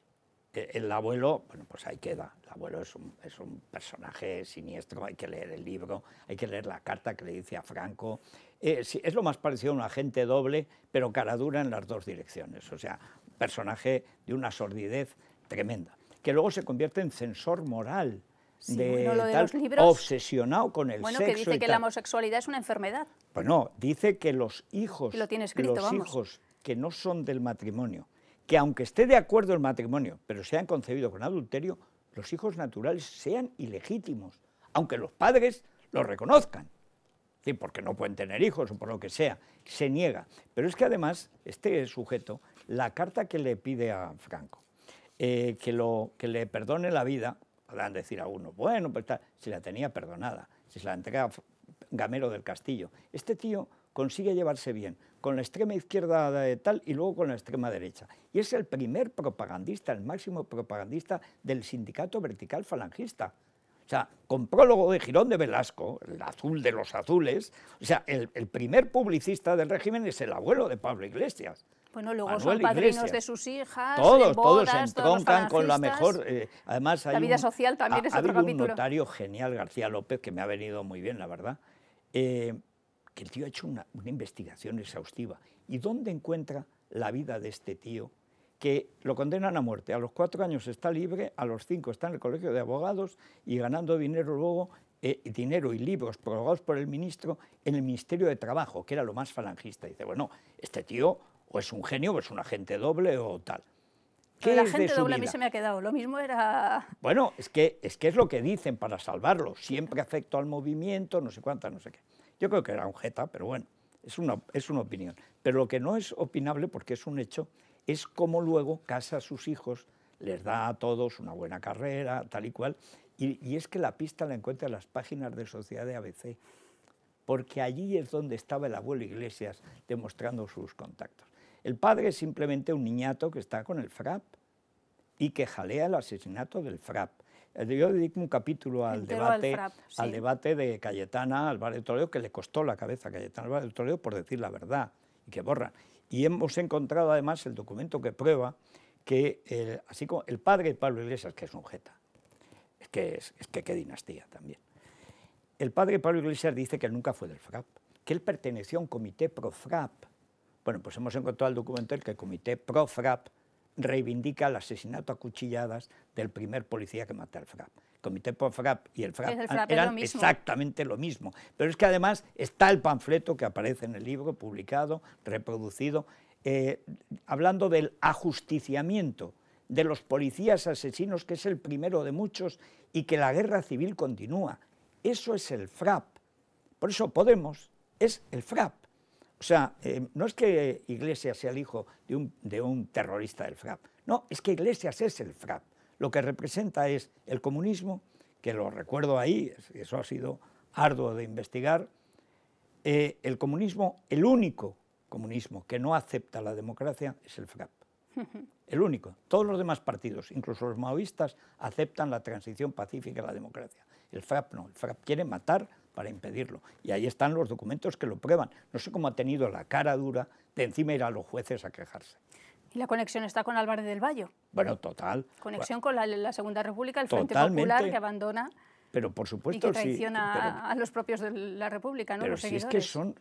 E, el abuelo, bueno, pues ahí queda. El abuelo es un personaje siniestro, hay que leer el libro, hay que leer la carta que le dice a Franco, eh, es lo más parecido a un agente doble, pero cara dura en las dos direcciones. O sea, personaje de una sordidez tremenda, que luego se convierte en censor moral. de, obsesionado con el sexo. Bueno, que dice que la homosexualidad es una enfermedad. Pues no, dice que los hijos, los hijos que no son del matrimonio, que aunque esté de acuerdo el matrimonio, pero sean concebidos con adulterio, los hijos naturales sean ilegítimos, aunque los padres los reconozcan porque no pueden tener hijos o por lo que sea, se niega. Pero es que además, este sujeto, la carta que le pide a Franco, eh, que, le perdone la vida, podrán decir a uno, bueno, pues tal, si la tenía perdonada, si se la entrega Gamero del Castillo. Este tío consigue llevarse bien con la extrema izquierda de tal y luego con la extrema derecha. Y es el primer propagandista, el máximo propagandista del sindicato vertical falangista. O sea, con prólogo de Girón de Velasco, el azul de los azules, o sea, el, primer publicista del régimen es el abuelo de Pablo Iglesias. Bueno, luego son padrinos de sus hijas. Todos, todos se entroncan con la mejor. Eh, además, hay la vida un, social también es notario genial, García López, que me ha venido muy bien, la verdad, eh, que el tío ha hecho una investigación exhaustiva. ¿Y dónde encuentra la vida de este tío que lo condenan a muerte. A los cuatro años está libre, a los cinco está en el colegio de abogados y ganando dinero luego, eh, dinero y libros prorrogados por el ministro en el Ministerio de Trabajo, que era lo más falangista. dice, bueno, este tío o es un genio o es un agente doble o tal. ¿Qué la gente doble a mí se me ha quedado. Lo mismo era. Bueno, es que, es es lo que dicen para salvarlo. Siempre afecto al movimiento, no sé cuántas, no sé qué. Yo creo que era un jeta, pero bueno, es una, es una opinión. Pero lo que no es opinable, porque es un hecho, es como luego casa a sus hijos, les da a todos una buena carrera, tal y cual. Y, es que la pista la encuentra en las páginas de Sociedad de ABC, porque allí es donde estaba el abuelo Iglesias demostrando sus contactos. El padre es simplemente un niñato que está con el FRAP y que jalea el asesinato del FRAP. Eh, yo dedico un capítulo al debate, al, debate de Cayetana Álvarez Toledo, que le costó la cabeza a Cayetana Álvarez Toledo por decir la verdad y que borra. Y hemos encontrado además el documento que prueba que el, así como el padre de Pablo Iglesias, que es un jeta, es que, es, es que qué dinastía también. El padre de Pablo Iglesias dice que él nunca fue del FRAP, que él perteneció a un comité pro-FRAP. Bueno, pues hemos encontrado el documento en el que el comité pro-FRAP reivindica el asesinato a cuchilladas del primer policía que mata al FRAP. Comité frap y el FRAP, el eran exactamente lo mismo. Pero es que además está el panfleto que aparece en el libro, publicado, reproducido, eh, hablando del ajusticiamiento de los policías asesinos, que es el primero de muchos, y que la guerra civil continúa. Eso es el FRAP. Por eso Podemos es el FRAP. O sea, eh, no es que Iglesias sea el hijo de un terrorista del FRAP. No, es que Iglesias es el FRAP lo que representa es el comunismo, que lo recuerdo ahí, eso ha sido arduo de investigar, eh, el comunismo, el único comunismo que no acepta la democracia es el FRAP. El único. Todos los demás partidos, incluso los maoístas, aceptan la transición pacífica a la democracia. El FRAP no. El FRAP quiere matar para impedirlo. Y ahí están los documentos que lo prueban. No sé cómo ha tenido la cara dura de encima ir a los jueces a quejarse. ¿Y la conexión está con Álvarez del Valle? Bueno, total. Conexión con la, Segunda República, el Frente Popular que abandona pero por supuesto, y que traiciona a los propios de la República, ¿no? Pero es que son,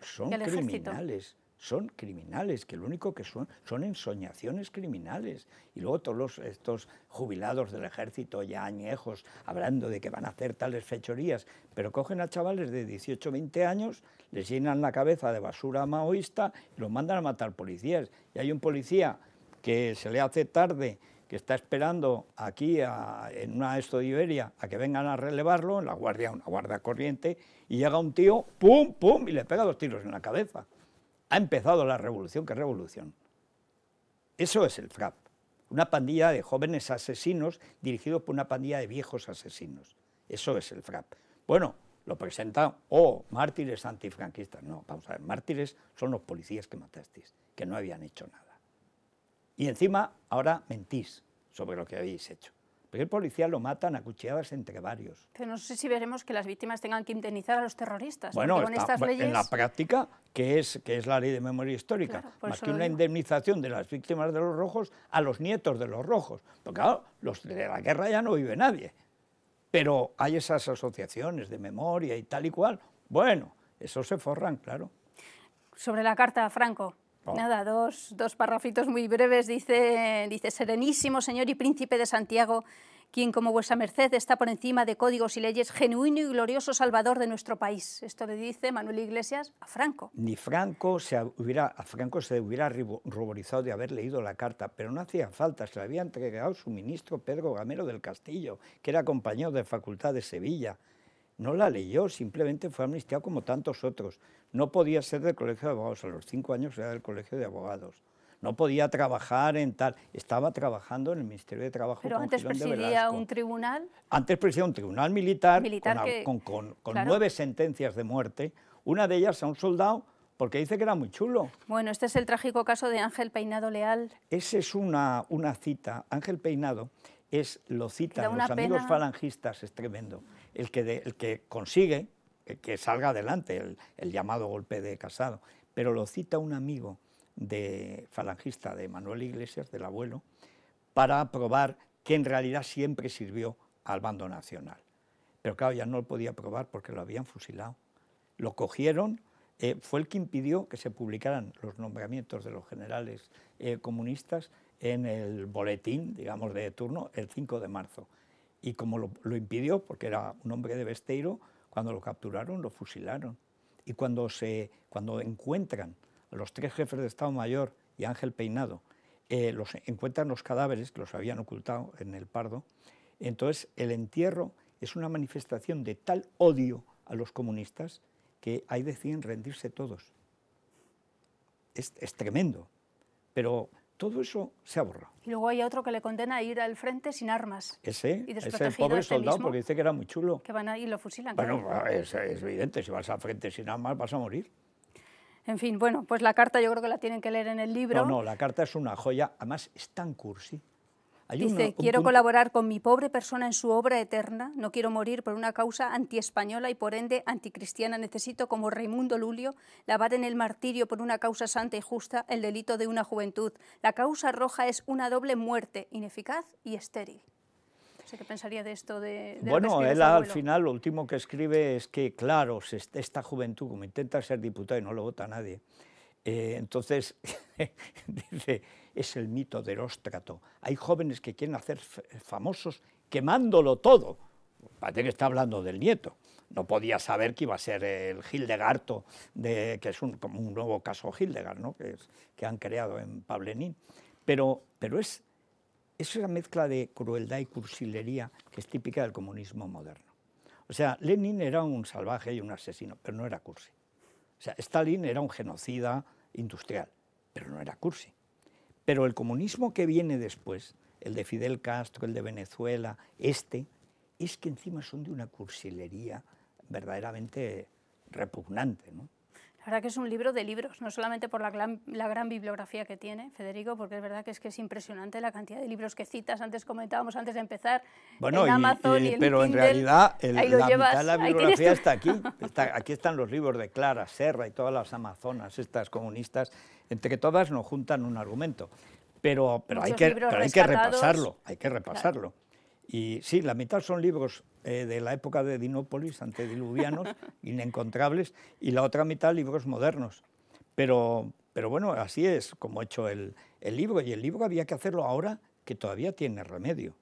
criminales. son criminales, que lo único que son son ensoñaciones criminales. Y luego todos estos jubilados del ejército ya añejos hablando de que van a hacer tales fechorías, pero cogen a chavales de 18, 20 años, les llenan la cabeza de basura maoísta y los mandan a matar policías. Y hay un policía que se le hace tarde, que está esperando aquí en una esto de Iberia a que vengan a relevarlo, en la guardia, una guardia corriente, y llega un tío, pum, pum, y le pega dos tiros en la cabeza. Ha empezado la revolución, ¿qué revolución? Eso es el FRAP, una pandilla de jóvenes asesinos dirigidos por una pandilla de viejos asesinos. Eso es el FRAP. Bueno, lo presentan, oh, mártires antifranquistas. No, vamos a ver, mártires son los policías que matasteis, que no habían hecho nada. Y encima ahora mentís sobre lo que habéis hecho. Porque el policía lo matan a cuchilladas entre varios. Pero no sé si veremos que las víctimas tengan que indemnizar a los terroristas. Bueno, en la práctica, que es, que es la ley de memoria histórica, más que una indemnización de las víctimas de los rojos a los nietos de los rojos. Porque claro, los de la guerra ya no vive nadie. Pero hay esas asociaciones de memoria y tal y cual. Bueno, eso se forran, claro. Sobre la carta, Franco, Nada, dos, dos párrafitos muy breves. Dice, dice, Serenísimo Señor y Príncipe de Santiago, quien como vuesa merced está por encima de códigos y leyes, genuino y glorioso salvador de nuestro país. Esto le dice Manuel Iglesias a Franco. Ni Franco se hubiera, a Franco se hubiera ruborizado de haber leído la carta, pero no hacía falta, se la había entregado su ministro Pedro Gamero del Castillo, que era compañero de Facultad de Sevilla no la leyó, simplemente fue amnistiado como tantos otros. No podía ser del colegio de abogados, a los cinco años era del colegio de abogados. No podía trabajar en tal, estaba trabajando en el Ministerio de Trabajo. Pero antes presidía un tribunal. Antes presidía un tribunal militar, con, nueve sentencias de muerte, una de ellas a un soldado porque dice que era muy chulo. Bueno, este es el trágico caso de Ángel Peinado Leal. Esa es una, una cita. Ángel Peinado es lo cita. los amigos falangistas, es tremendo el que, consigue que salga adelante el, llamado golpe de Casado. Pero lo cita un amigo de falangista de Manuel Iglesias, del abuelo, para probar que en realidad siempre sirvió al bando nacional. Pero claro, ya no lo podía probar porque lo habían fusilado. Lo cogieron, eh, fue el que impidió que se publicaran los nombramientos de los generales eh, comunistas en el boletín, digamos, de turno el 5 de marzo y como lo, impidió, porque era un hombre de Besteiro, cuando lo capturaron lo fusilaron. Y cuando, se, cuando encuentran a los tres jefes de Estado Mayor y Ángel Peinado, eh, los, encuentran los cadáveres que los habían ocultado en el Pardo, entonces el entierro es una manifestación de tal odio a los comunistas que ahí deciden rendirse todos. Es, es tremendo, pero todo eso se ha borrado. Y luego hay otro que le condena a ir al frente sin armas. Ese, el pobre este soldado, porque dice que era muy chulo. Que van y lo fusilan. Bueno, es, evidente, si vas al frente sin armas vas a morir. En fin, bueno, pues la carta yo creo que la tienen que leer en el libro. No, no, la carta es una joya, además es tan cursi. Dice, quiero colaborar con mi pobre persona en su obra eterna, no quiero morir por una causa antiespañola y por ende anticristiana. Necesito, como Raimundo Lulio, lavar en el martirio por una causa santa y justa el delito de una juventud. La causa roja es una doble muerte, ineficaz y estéril. No sé qué pensaría de esto. De, bueno, él al final lo último que escribe es que, claro, esta juventud, como intenta ser diputado y no lo vota nadie, eh, entonces dice es el mito de Heróstrato. Hay jóvenes que quieren hacer eh, famosos quemándolo todo. Parece que está hablando del nieto. No podía saber que iba a ser el Hildegarto, de, que es un, nuevo caso Hildegard, que, es, que han creado en Pablenín. Pero, pero es, es esa mezcla de crueldad y cursilería que es típica del comunismo moderno. O sea, Lenin era un salvaje y un asesino, pero no era cursi. O sea, Stalin era un genocida industrial, pero no era cursi. Pero el comunismo que viene después, el de Fidel Castro, el de Venezuela, este, es que encima son de una cursilería verdaderamente repugnante. ¿no? verdad que es un libro de libros, no solamente por la gran, bibliografía que tiene, Federico, porque es verdad que es que es impresionante la cantidad de libros que citas. Antes comentábamos, antes de empezar, en Amazon y, Pero en realidad la la bibliografía está aquí. aquí están los libros de Clara, Serra y todas las amazonas, estas comunistas. Entre que todas nos juntan un argumento. Pero, hay, que, hay que repasarlo, hay que repasarlo. Y sí, la mitad son libros eh, de la época de Dinópolis, antediluvianos, inencontrables, y la otra mitad libros modernos. Pero, pero bueno, así es como ha hecho el, libro, y el libro había que hacerlo ahora que todavía tiene remedio.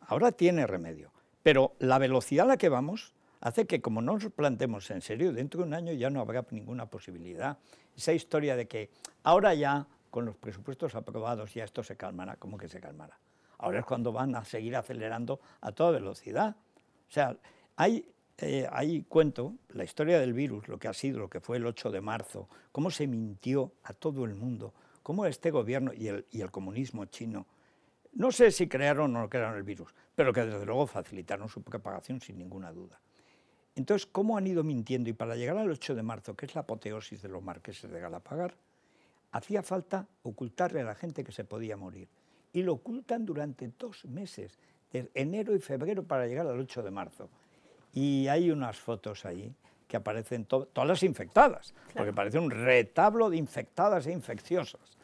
Ahora tiene remedio. Pero la velocidad a la que vamos hace que como no nos plantemos en serio, dentro de un año ya no habrá ninguna posibilidad. Esa historia de que ahora ya, con los presupuestos aprobados, ya esto se calmará, como que se calmará ahora es cuando van a seguir acelerando a toda velocidad. O sea, eh, hay, cuento, la historia del virus, lo que ha sido, lo que fue el 8 de marzo, cómo se mintió a todo el mundo, cómo este gobierno y el, y el comunismo chino, no sé si crearon o no crearon el virus, pero que desde luego facilitaron su propagación sin ninguna duda. Entonces, ¿cómo han ido mintiendo? Y para llegar al 8 de marzo, que es la apoteosis de los marqueses de Galapagar, hacía falta ocultarle a la gente que se podía morir y lo ocultan durante dos meses, de enero y febrero para llegar al 8 de marzo. Y hay unas fotos ahí que aparecen todas las infectadas, porque parece un retablo de infectadas e infecciosas.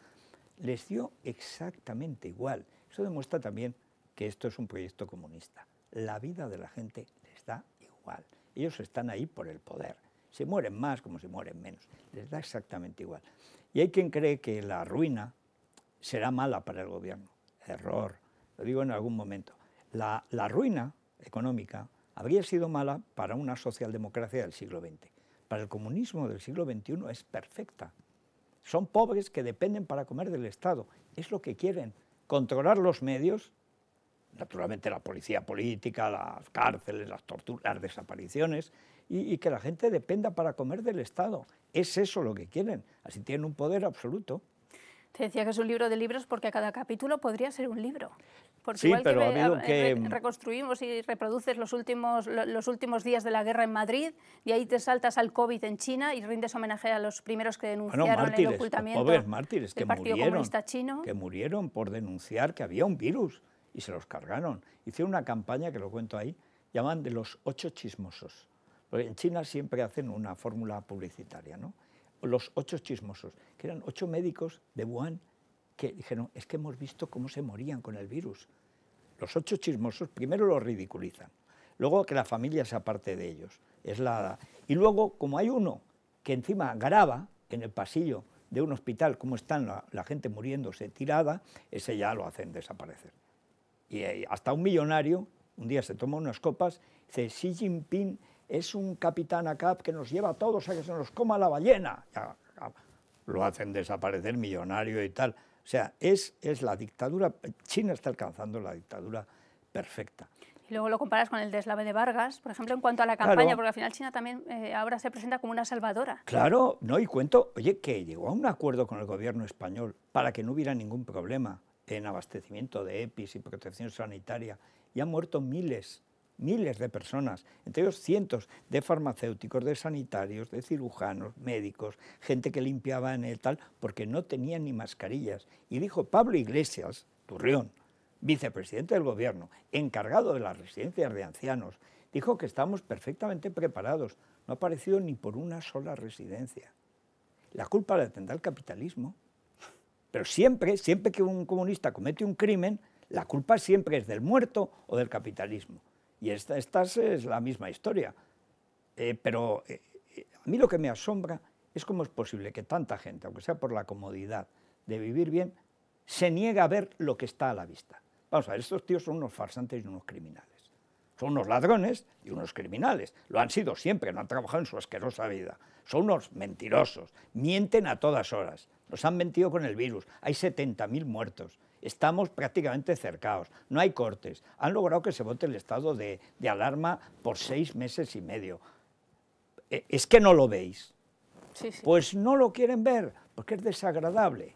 Les dio exactamente igual. Eso demuestra también que esto es un proyecto comunista. La vida de la gente les da igual. Ellos están ahí por el poder. Se mueren más como se mueren menos. Les da exactamente igual. Y hay quien cree que la ruina será mala para el gobierno error, lo digo en algún momento, la, ruina económica habría sido mala para una socialdemocracia del siglo XX. Para el comunismo del siglo XXI es perfecta. Son pobres que dependen para comer del Estado. Es lo que quieren. Controlar los medios, naturalmente la policía política, las cárceles, las torturas, las desapariciones, y que la gente dependa para comer del Estado. Es eso lo que quieren. Así tienen un poder absoluto. Te decía que es un libro de libros porque cada capítulo podría ser un libro. Porque sí, igual pero que, que, reconstruimos y reproduces los últimos, los últimos días de la guerra en Madrid, y ahí te saltas al COVID en China y rindes homenaje a los primeros que denunciaron el ocultamiento del Partido Comunista Chino. Que murieron por denunciar que había un virus y se los cargaron. Hicieron una campaña, que lo cuento ahí, llaman de los ocho chismosos. en China siempre hacen una fórmula publicitaria, ¿no? los ocho chismosos, que eran ocho médicos de Wuhan que dijeron, es que hemos visto cómo se morían con el virus. Los ocho chismosos primero los ridiculizan, luego que la familia se aparte de ellos. Es la... Y luego, como hay uno que encima graba en el pasillo de un hospital cómo están la, la gente muriéndose tirada, ese ya lo hacen desaparecer. Y eh, hasta un millonario un día se toma unas copas, dice, Xi Jinping es un capitán ACAP que nos lleva a todos a que se nos coma la ballena. lo hacen desaparecer millonario y tal. O sea, es, es la dictadura, China está alcanzando la dictadura perfecta. Y luego lo comparas con el deslave de Vargas, por ejemplo, en cuanto a la campaña, porque al final China también eh, ahora se presenta como una salvadora. Claro, no, y cuento, oye, que llegó a un acuerdo con el gobierno español para que no hubiera ningún problema en abastecimiento de EPIs y protección sanitaria, y han muerto miles miles de personas, entre ellos cientos de farmacéuticos, de sanitarios, de cirujanos, médicos, gente que limpiaba en el tal, porque no tenían ni mascarillas. Y dijo Pablo Iglesias, Turrión, vicepresidente del gobierno, encargado de las residencias de ancianos, dijo que estamos perfectamente preparados. No ha aparecido ni por una sola residencia. La culpa la tendrá el capitalismo. Pero siempre, siempre que un comunista comete un crimen, la culpa siempre es del muerto o del capitalismo. Y esta, esta es la misma historia. Eh, pero eh, eh, a mí lo que me asombra es cómo es posible que tanta gente, aunque sea por la comodidad de vivir bien, se niegue a ver lo que está a la vista. Vamos a ver, estos tíos son unos farsantes y unos criminales. Son unos ladrones y unos criminales. Lo han sido siempre, no han trabajado en su asquerosa vida. Son unos mentirosos, mienten a todas horas. Nos han mentido con el virus. Hay 70.000 muertos estamos prácticamente cercados, no hay cortes. Han logrado que se vote el estado de, alarma por seis meses y medio. E, es que no lo veis. Pues no lo quieren ver, porque es desagradable.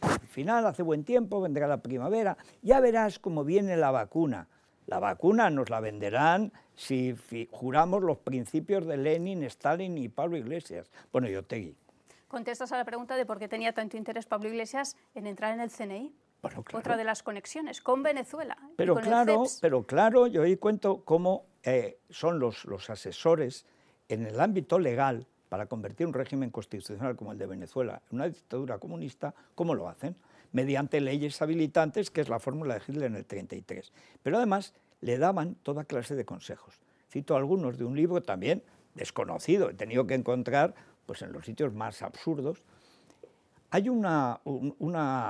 Al final, hace buen tiempo, vendrá la primavera, ya verás cómo viene la vacuna. La vacuna nos la venderán si juramos los principios de Lenin, Stalin y Pablo Iglesias. Bueno, yo te te ¿Contestas a la pregunta de por qué tenía tanto interés Pablo Iglesias en entrar en el CNI? Otra de las conexiones con Venezuela. Pero, claro, pero claro, yo hoy cuento cómo eh, son los, asesores en el ámbito legal para convertir un régimen constitucional como el de Venezuela en una dictadura comunista, ¿cómo lo hacen? Mediante leyes habilitantes, que es la fórmula de Hitler en el 33. Pero además le daban toda clase de consejos. Cito algunos de un libro también desconocido, he tenido que encontrar pues, en los sitios más absurdos, hay una,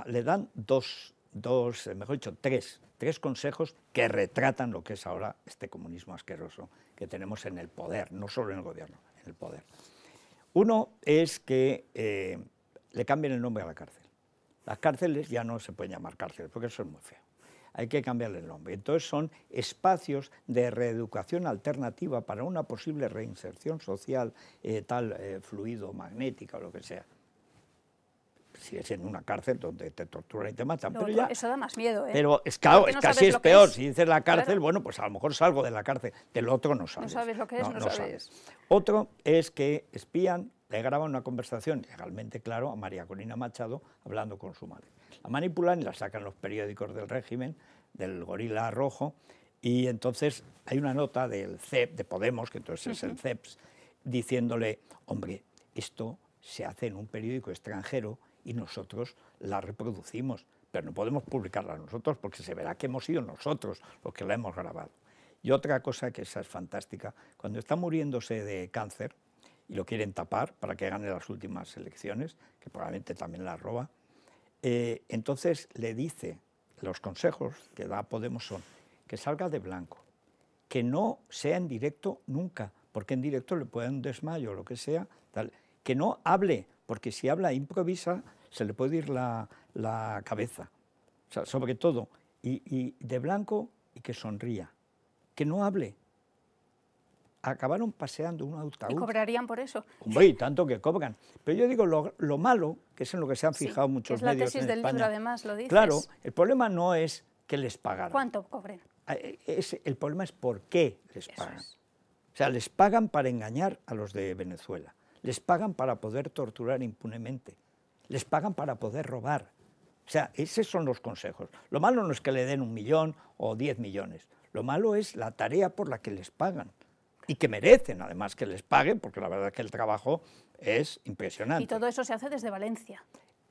le dan dos, eh, mejor dicho, tres, consejos que retratan lo que es ahora este comunismo asqueroso que tenemos en el poder, no solo en el gobierno, en el poder. Uno es que eh, le cambien el nombre a la cárcel. Las cárceles ya no se pueden llamar cárceles porque eso es muy feo. Hay que cambiarle el nombre. Entonces son espacios de reeducación alternativa para una posible reinserción social, eh, tal fluido magnética o lo que sea si es en una cárcel donde te torturan y te matan. eso da más miedo, ¿eh? Pero es, casi es peor. Si dices la cárcel, bueno, pues a lo mejor salgo de la cárcel. Del otro no sabes. No sabes lo que es, no, sabes. Otro es que espían, le graban una conversación, legalmente claro, a María Corina Machado hablando con su madre. La manipulan y la sacan los periódicos del régimen, del gorila rojo, y entonces hay una nota del CEP, de Podemos, que entonces es el CEPS, diciéndole, hombre, esto se hace en un periódico extranjero y nosotros la reproducimos, pero no podemos publicarla nosotros porque se verá que hemos sido nosotros los que la hemos grabado. Y otra cosa que esa es fantástica, cuando está muriéndose de cáncer y lo quieren tapar para que gane las últimas elecciones, que probablemente también la roba, eh, entonces le dice, los consejos que da Podemos son que salga de blanco, que no sea en directo nunca, porque en directo le puede dar un desmayo o lo que sea, tal, que no hable, porque si habla improvisa se le puede ir la, cabeza, sobre todo, y, de blanco y que sonría, que no hable. Acabaron paseando un autobús. ¿Y cobrarían por eso? Hombre, y tanto que cobran. Pero yo digo, lo, malo, que es en lo que se han fijado muchos medios. Es la tesis del libro, además, lo dices. Claro, el problema no es que les pagaran. ¿Cuánto cobren? Ah, eh, el problema es por qué les pagan. O sea, les pagan para engañar a los de Venezuela. Les pagan para poder torturar impunemente les pagan para poder robar. O sea, esos son los consejos. Lo malo no es que le den un millón o diez millones. Lo malo es la tarea por la que les pagan. Y que merecen, además, que les paguen, porque la verdad es que el trabajo es impresionante. Y todo eso se hace desde Valencia.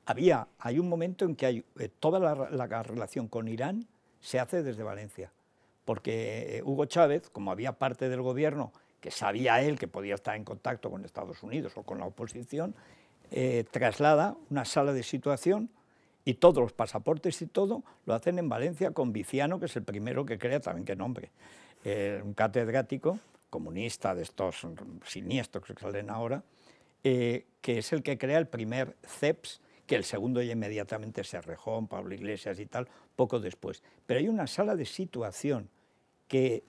Había, hay un momento en que eh, toda la, relación con Irán se hace desde Valencia. Porque eh, Hugo Chávez, como había parte del gobierno que sabía él que podía estar en contacto con Estados Unidos o con la oposición, eh, traslada una sala de situación y todos los pasaportes y todo lo hacen en Valencia con Viciano, que es el primero que crea también qué nombre, eh, un catedrático comunista de estos siniestros que salen ahora, eh, que es el que crea el primer CEPS, que el segundo ya inmediatamente se en Pablo Iglesias y tal, poco después. Pero hay una sala de situación que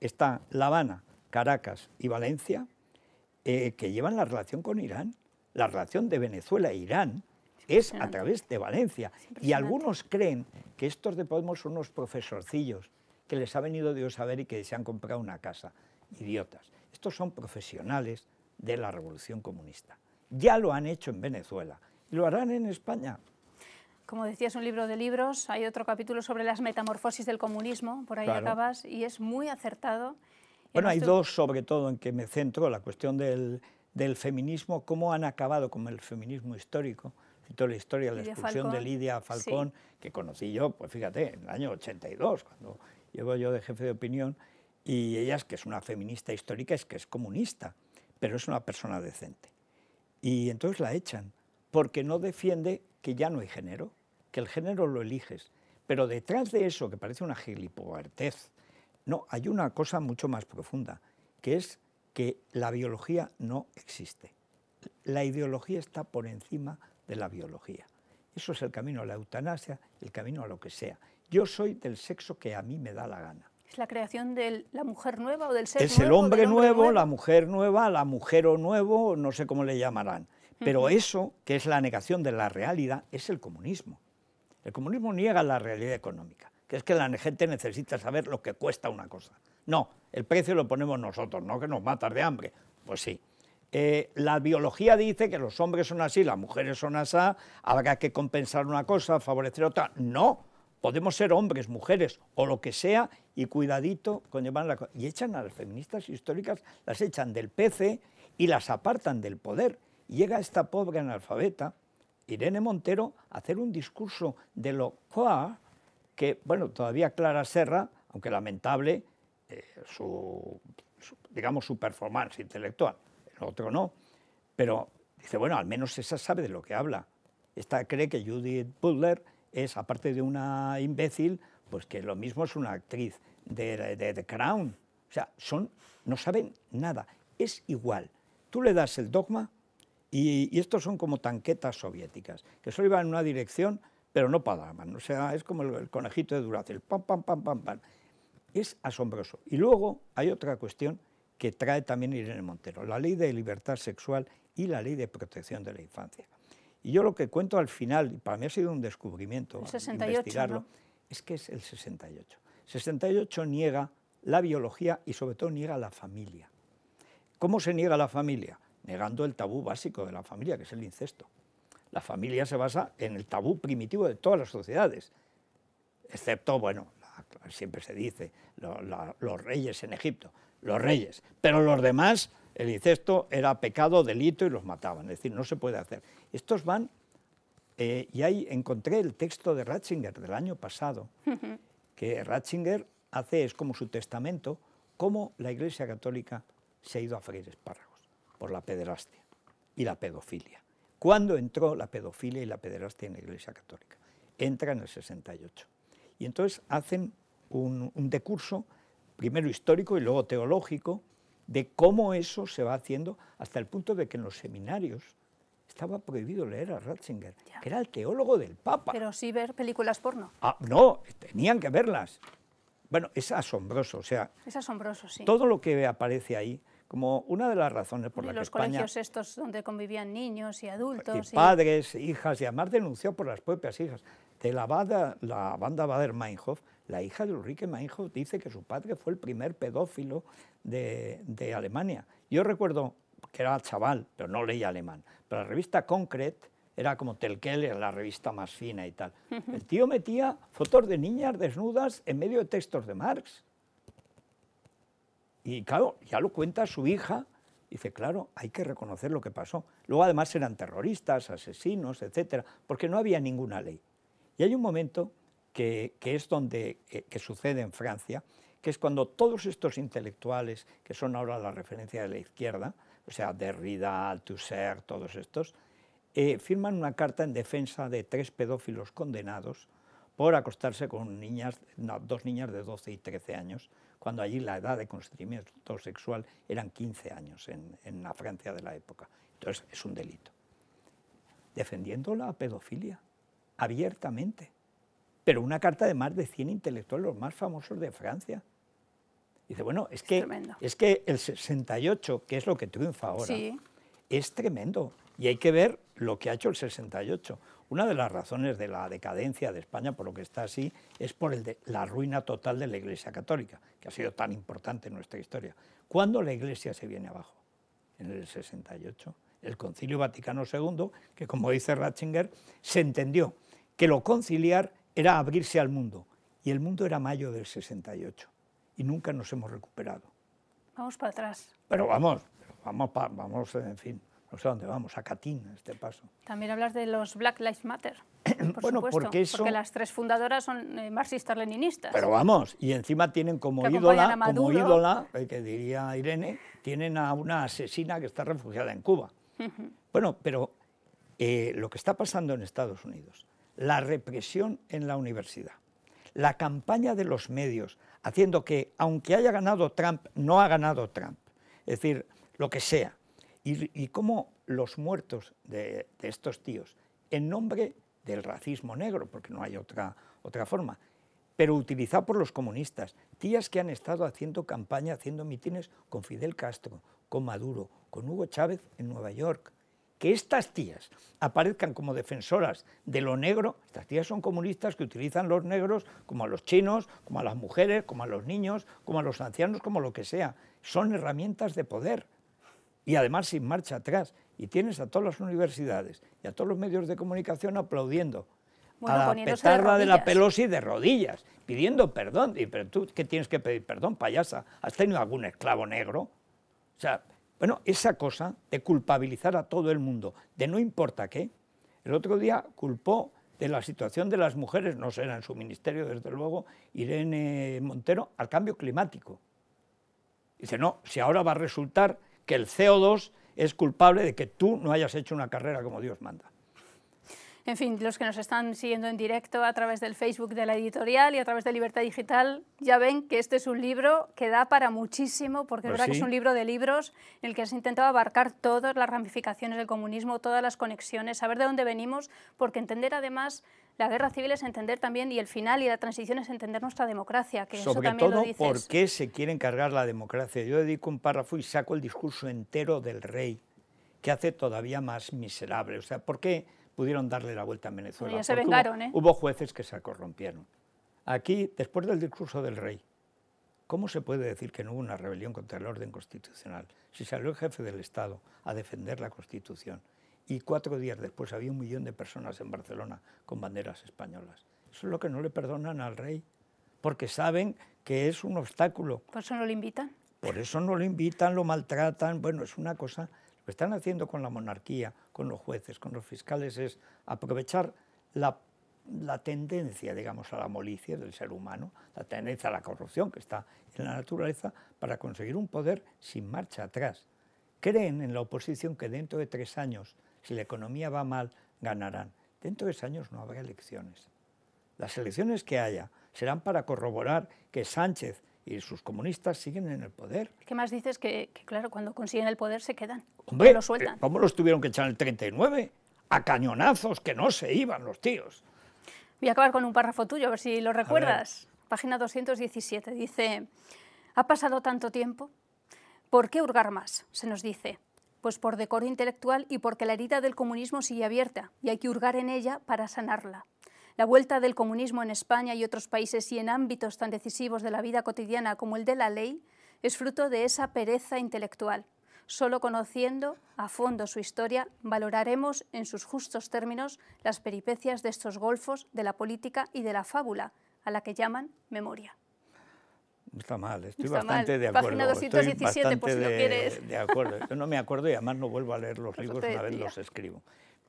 está La Habana, Caracas y Valencia, que llevan la relación con Irán la relación de Venezuela e Irán es a través de Valencia. Y algunos creen que estos de Podemos son unos profesorcillos que les ha venido Dios a ver y que se han comprado una casa. Idiotas. Estos son profesionales de la revolución comunista. Ya lo han hecho en Venezuela y lo harán en España. Como decías, un libro de libros. Hay otro capítulo sobre las metamorfosis del comunismo, por ahí acabas, y es muy acertado. Bueno, hay este dos sobre todo en que me centro, la cuestión del, del feminismo, cómo han acabado con el feminismo histórico, y toda la historia de la expulsión de Lidia Falcón, que conocí yo, pues fíjate, en el año 82, cuando llevo yo de jefe de opinión, y ella es que es una feminista histórica, es que es comunista, pero es una persona decente. Y entonces la echan, porque no defiende que ya no hay género, que el género lo eliges. Pero detrás de eso, que parece una gilipoartez, no, hay una cosa mucho más profunda, que es que la biología no existe. La ideología está por encima de la biología. Eso es el camino a la eutanasia, el camino a lo que sea. Yo soy del sexo que a mí me da la gana. ¿Es la creación de la mujer nueva o del sexo nuevo? Es el hombre, nuevo, la mujer nueva, la mujer o nuevo, no sé cómo le llamarán. Pero eso, que es la negación de la realidad, es el comunismo. El comunismo niega la realidad económica, que es que la gente necesita saber lo que cuesta una cosa. No, el precio lo ponemos nosotros, no que nos matas de hambre. Pues sí. Eh, la biología dice que los hombres son así, las mujeres son así, habrá que compensar una cosa, favorecer otra. No, podemos ser hombres, mujeres o lo que sea y cuidadito con llevar la cosa, Y echan a las feministas históricas, las echan del PC y las apartan del poder. llega esta pobre analfabeta, Irene Montero, a hacer un discurso de lo cual que, bueno, todavía Clara Serra, aunque lamentable, eh, su, digamos, su performance intelectual, el otro no. Pero dice, bueno, al menos esa sabe de lo que habla. Esta cree que Judith Butler es, aparte de una imbécil, pues que lo mismo es una actriz de, The Crown. O sea, son, no saben nada, es igual. Tú le das el dogma y, estos son como tanquetas soviéticas, que solo iban en una dirección, pero no paraban. O sea, es como el, conejito de Duracell, pam, pam, pam, pam, pam. Es asombroso. Y luego hay otra cuestión que trae también Irene Montero, la ley de libertad sexual y la ley de protección de la infancia. Y yo lo que cuento al final, y para mí ha sido un descubrimiento investigarlo, es que es el 68. 68 niega la biología y sobre todo niega la familia. ¿Cómo se niega la familia? Negando el tabú básico de la familia, que es el incesto. La familia se basa en el tabú primitivo de todas las sociedades, excepto, bueno, siempre se dice, los reyes en Egipto, los reyes, pero los demás, el incesto era pecado, delito y los mataban, es decir, no se puede hacer. Estos van, eh, y ahí encontré el texto de Ratzinger del año pasado, que Ratzinger hace, es como su testamento, cómo la Iglesia Católica se ha ido a freír espárragos por la pederastia y la pedofilia. ¿Cuándo entró la pedofilia y la pederastia en la Iglesia Católica? Entra en el 68. Y entonces hacen un, decurso, primero histórico y luego teológico, de cómo eso se va haciendo hasta el punto de que en los seminarios estaba prohibido leer a Ratzinger, que era el teólogo del Papa. Pero sí ver películas porno. Ah, no, tenían que verlas. Bueno, es asombroso, o sea... Es asombroso, sí. Todo lo que aparece ahí, como una de las razones por las que España... los colegios estos donde convivían niños y adultos... padres, hijas, y además denunció por las propias hijas de la banda, la banda Bader-Meinhof, la hija de Ulrike Meinhof dice que su padre fue el primer pedófilo de, Alemania. Yo recuerdo que era chaval, pero no leía alemán, pero la revista Concrete era como Telkeller, la revista más fina y tal. El tío metía fotos de niñas desnudas en medio de textos de Marx. Y claro, ya lo cuenta su hija, Dice, claro, hay que reconocer lo que pasó. Luego además eran terroristas, asesinos, etcétera, porque no había ninguna ley. Y hay un momento que, es donde sucede en Francia, que es cuando todos estos intelectuales, que son ahora la referencia de la izquierda, o sea, Derrida, Althusser, todos estos, eh, firman una carta en defensa de tres pedófilos condenados por acostarse con dos niñas de 12 y 13 años, cuando allí la edad de consentimiento sexual eran 15 años en la Francia de la época. Entonces es un delito. Defendiendo la pedofilia abiertamente, pero una carta de más de 100 intelectuales, los más famosos de Francia. Dice, bueno, es, que, es que el 68, que es lo que triunfa ahora, favor es tremendo. Y hay que ver lo que ha hecho el 68. Una de las razones de la decadencia de España, por lo que está así, es por el la ruina total de la Iglesia Católica, que ha sido tan importante en nuestra historia. ¿Cuándo la Iglesia se viene abajo? En el 68. El Concilio Vaticano II, que como dice Ratzinger, se entendió que lo conciliar era abrirse al mundo. Y el mundo era mayo del 68 y nunca nos hemos recuperado. Vamos para atrás. Pero vamos, vamos, vamos en fin, no sé dónde vamos, a Katín este paso. También hablas de los Black Lives Matter. Por supuesto, porque, las tres fundadoras son eh, marxistas-leninistas. Pero vamos, y encima tienen como ídola, como ídola, eh, que diría Irene, tienen a una asesina que está refugiada en Cuba. Bueno, pero eh, lo que está pasando en Estados Unidos, la represión en la universidad, la campaña de los medios, haciendo que, aunque haya ganado Trump, no ha ganado Trump, es decir, lo que sea, y, y cómo los muertos de, estos tíos, en nombre del racismo negro, porque no hay otra, otra forma, pero utilizado por los comunistas, tías que han estado haciendo campaña, haciendo mitines con Fidel Castro, con Maduro, con Hugo Chávez en Nueva York, que estas tías aparezcan como defensoras de lo negro, estas tías son comunistas que utilizan los negros como a los chinos, como a las mujeres, como a los niños, como a los ancianos, como lo que sea. Son herramientas de poder y además sin marcha atrás. Y tienes a todas las universidades y a todos los medios de comunicación aplaudiendo. a la petarda de, la Pelosi de rodillas, pidiendo perdón. Y, pero tú, ¿qué tienes que pedir perdón, payasa? ¿Has tenido algún esclavo negro? O sea, bueno, esa cosa de culpabilizar a todo el mundo, de no importa qué, el otro día culpó de la situación de las mujeres, no será en su ministerio, desde luego, Irene Montero, al cambio climático. Dice, no, si ahora va a resultar que el CO2 es culpable de que tú no hayas hecho una carrera como Dios manda en fin, los que nos están siguiendo en directo a través del Facebook de la editorial y a través de Libertad Digital, ya ven que este es un libro que da para muchísimo, porque es pues verdad que es un libro de libros en el que has intentado abarcar todas las ramificaciones del comunismo, todas las conexiones, saber de dónde venimos, porque entender además la guerra civil es entender también, y el final y la transición es entender nuestra democracia. Que Sobre todo, ¿por qué se quiere encargar la democracia? Yo dedico un párrafo y saco el discurso entero del rey, que hace todavía más miserable. O sea, ¿por qué pudieron darle la vuelta a Venezuela. se vengaron, ¿eh? hubo, jueces que se corrompieron. Aquí, después del discurso del rey, ¿cómo se puede decir que no hubo una rebelión contra el orden constitucional? Si salió el jefe del Estado a defender la Constitución y cuatro días después había un millón de personas en Barcelona con banderas españolas. Eso es lo que no le perdonan al rey, porque saben que es un obstáculo. ¿Por eso no lo invitan? Por eso no lo invitan, lo maltratan. Bueno, es una cosa lo están haciendo con la monarquía, con los jueces, con los fiscales, es aprovechar la, tendencia, digamos, a la molicia del ser humano, la tendencia a la corrupción que está en la naturaleza, para conseguir un poder sin marcha atrás. Creen en la oposición que dentro de tres años, si la economía va mal, ganarán. Dentro de tres años no habrá elecciones. Las elecciones que haya serán para corroborar que Sánchez y sus comunistas siguen en el poder. ¿Qué más dices? Que, claro, cuando consiguen el poder se quedan. Hombre, eh, ¿cómo los tuvieron que echar en el 39? A cañonazos que no se iban los tíos. Voy a acabar con un párrafo tuyo, a ver si lo recuerdas. Página 217 dice, ha pasado tanto tiempo, ¿por qué hurgar más? Se nos dice, pues por decoro intelectual y porque la herida del comunismo sigue abierta y hay que hurgar en ella para sanarla. La vuelta del comunismo en España y otros países y en ámbitos tan decisivos de la vida cotidiana como el de la ley es fruto de esa pereza intelectual. Solo conociendo a fondo su historia valoraremos en sus justos términos las peripecias de estos golfos de la política y de la fábula, a la que llaman memoria. Está mal, estoy bastante de acuerdo. Página 217, por si lo quieres. De acuerdo, yo no me acuerdo y además no vuelvo a leer los libros una vez los escribo.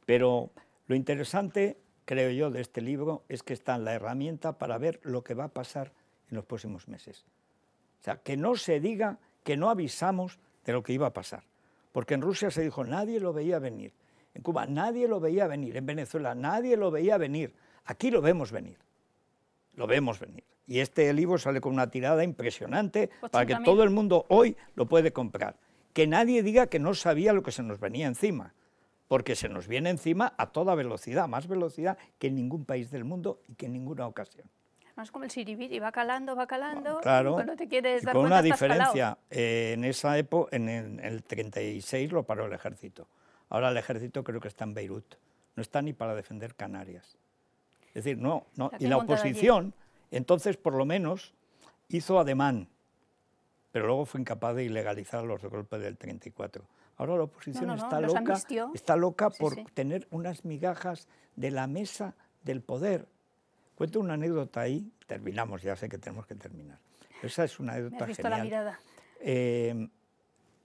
Pero lo interesante creo yo, de este libro es que está en la herramienta para ver lo que va a pasar en los próximos meses. O sea, que no se diga que no avisamos de lo que iba a pasar. Porque en Rusia se dijo, nadie lo veía venir. En Cuba nadie lo veía venir. En Venezuela nadie lo veía venir. Aquí lo vemos venir. Lo vemos venir. Y este libro sale con una tirada impresionante pues para que todo el mundo hoy lo puede comprar. Que nadie diga que no sabía lo que se nos venía encima porque se nos viene encima a toda velocidad, más velocidad que en ningún país del mundo y que en ninguna ocasión. Más como el siribiri, va calando, va calando, claro, con una diferencia, eh, en esa época, en el, 36 lo paró el ejército, ahora el ejército creo que está en Beirut, no está ni para defender Canarias. Es decir, no, no. y la oposición, entonces por lo menos, hizo ademán, pero luego fue incapaz de ilegalizar los golpes del 34. Ahora la oposición está, loca, está loca por tener unas migajas de la mesa del poder. Cuento una anécdota ahí, terminamos, ya sé que tenemos que terminar. Esa es una anécdota Me has visto la mirada. Em,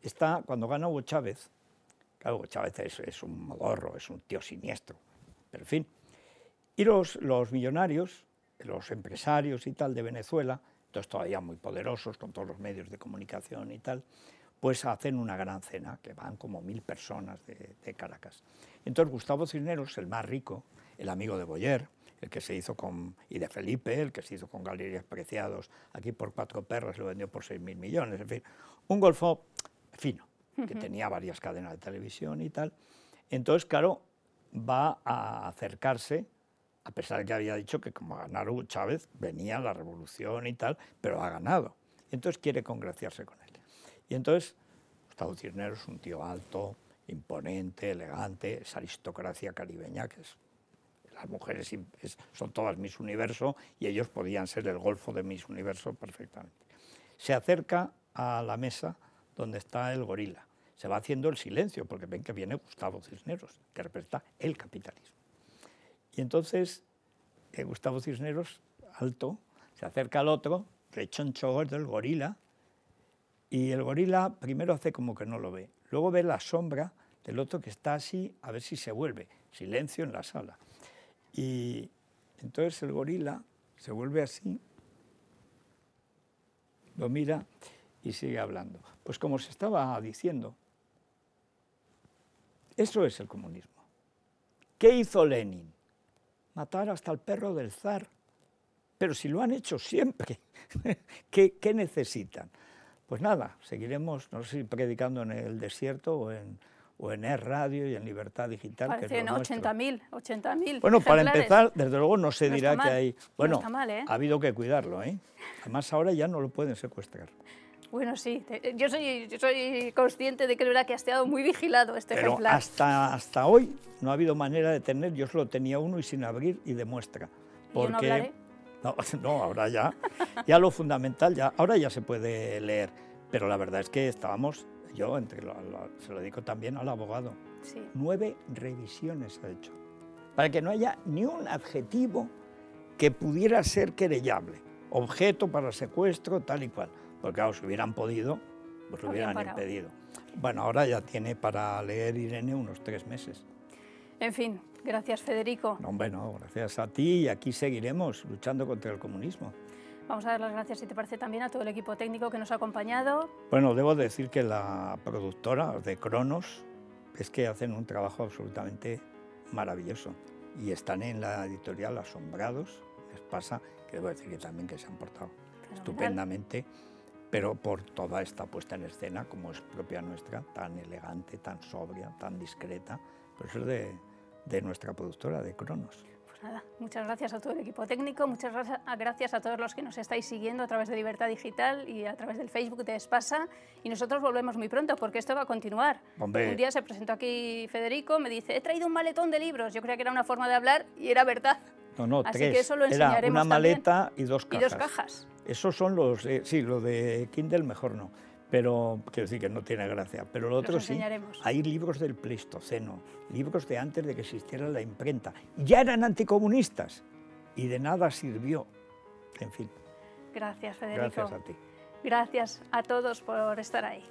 está, cuando gana Hugo Chávez, claro, Hugo Chávez es, un modorro, es un tío siniestro, pero en fin. Y los, millonarios, los empresarios y tal de Venezuela, todos todavía muy poderosos con todos los medios de comunicación y tal, pues hacen una gran cena, que van como mil personas de, Caracas. Entonces Gustavo Cisneros, el más rico, el amigo de Boyer, el que se hizo con, y de Felipe, el que se hizo con Galerías Preciados, aquí por cuatro perras lo vendió por seis mil millones, en fin, un golfo fino, que tenía varias cadenas de televisión y tal. Entonces, claro, va a acercarse, a pesar de que había dicho que como ganar Chávez venía la revolución y tal, pero ha ganado. Entonces quiere congraciarse con él. Y entonces, Gustavo Cisneros un tío alto, imponente, elegante, esa aristocracia caribeña, que es, las mujeres son todas mis universo y ellos podían ser el golfo de mis universo perfectamente. Se acerca a la mesa donde está el gorila. Se va haciendo el silencio porque ven que viene Gustavo Cisneros, que representa el capitalismo. Y entonces eh, Gustavo Cisneros, alto, se acerca al otro, rechoncho del gorila, y el gorila primero hace como que no lo ve, luego ve la sombra del otro que está así a ver si se vuelve. Silencio en la sala. Y entonces el gorila se vuelve así, lo mira y sigue hablando. Pues como se estaba diciendo, eso es el comunismo. ¿Qué hizo Lenin? Matar hasta el perro del zar. Pero si lo han hecho siempre, ¿qué, qué necesitan? Pues nada, seguiremos, no sé si predicando en el desierto o en, o en e Radio y en Libertad Digital. Parecen 80.000, 80.000. Bueno, para empezar, desde luego no se dirá que hay... Bueno, ¿eh? ha habido que cuidarlo, ¿eh? Además ahora ya no lo pueden secuestrar. Bueno, sí, yo, soy, yo soy consciente de que es verdad que ha estado muy vigilado este Pero ejemplar. hasta, hasta hoy no ha habido manera de tener, yo solo tenía uno y sin abrir y demuestra. Porque No, ahora ya, ya lo fundamental, ya, ahora ya se puede leer, pero la verdad es que estábamos, yo entre se lo digo también al abogado, nueve revisiones ha hecho, para que no haya ni un adjetivo que pudiera ser querellable, objeto para secuestro, tal y cual, porque claro, si hubieran podido, pues lo hubieran impedido. Bueno, ahora ya tiene para leer Irene unos tres meses. En fin, Gracias, Federico. No, gracias a ti y aquí seguiremos luchando contra el comunismo. Vamos a dar las gracias, si te parece, también a todo el equipo técnico que nos ha acompañado. Bueno, debo decir que la productora de Cronos es que hacen un trabajo absolutamente maravilloso y están en la editorial asombrados, les pasa, que debo decir que también que se han portado estupendamente, pero por toda esta puesta en escena, como es propia nuestra, tan elegante, tan sobria, tan discreta, eso pues es de de nuestra productora de Cronos. Pues nada, muchas gracias a todo el equipo técnico, muchas gracias a todos los que nos estáis siguiendo a través de Libertad Digital y a través del Facebook de Espasa. Y nosotros volvemos muy pronto porque esto va a continuar. Un día se presentó aquí Federico, me dice, he traído un maletón de libros. Yo creía que era una forma de hablar y era verdad. No, no, Así tres. Que eso lo era una maleta y dos cajas. Y dos cajas. Esos son los, eh, sí, lo de Kindle mejor no pero quiero decir que no tiene gracia. Pero lo otro sí, hay libros del Pleistoceno, libros de antes de que existiera la imprenta. Ya eran anticomunistas y de nada sirvió. En fin. Gracias, Federico. Gracias a ti. Gracias a todos por estar ahí.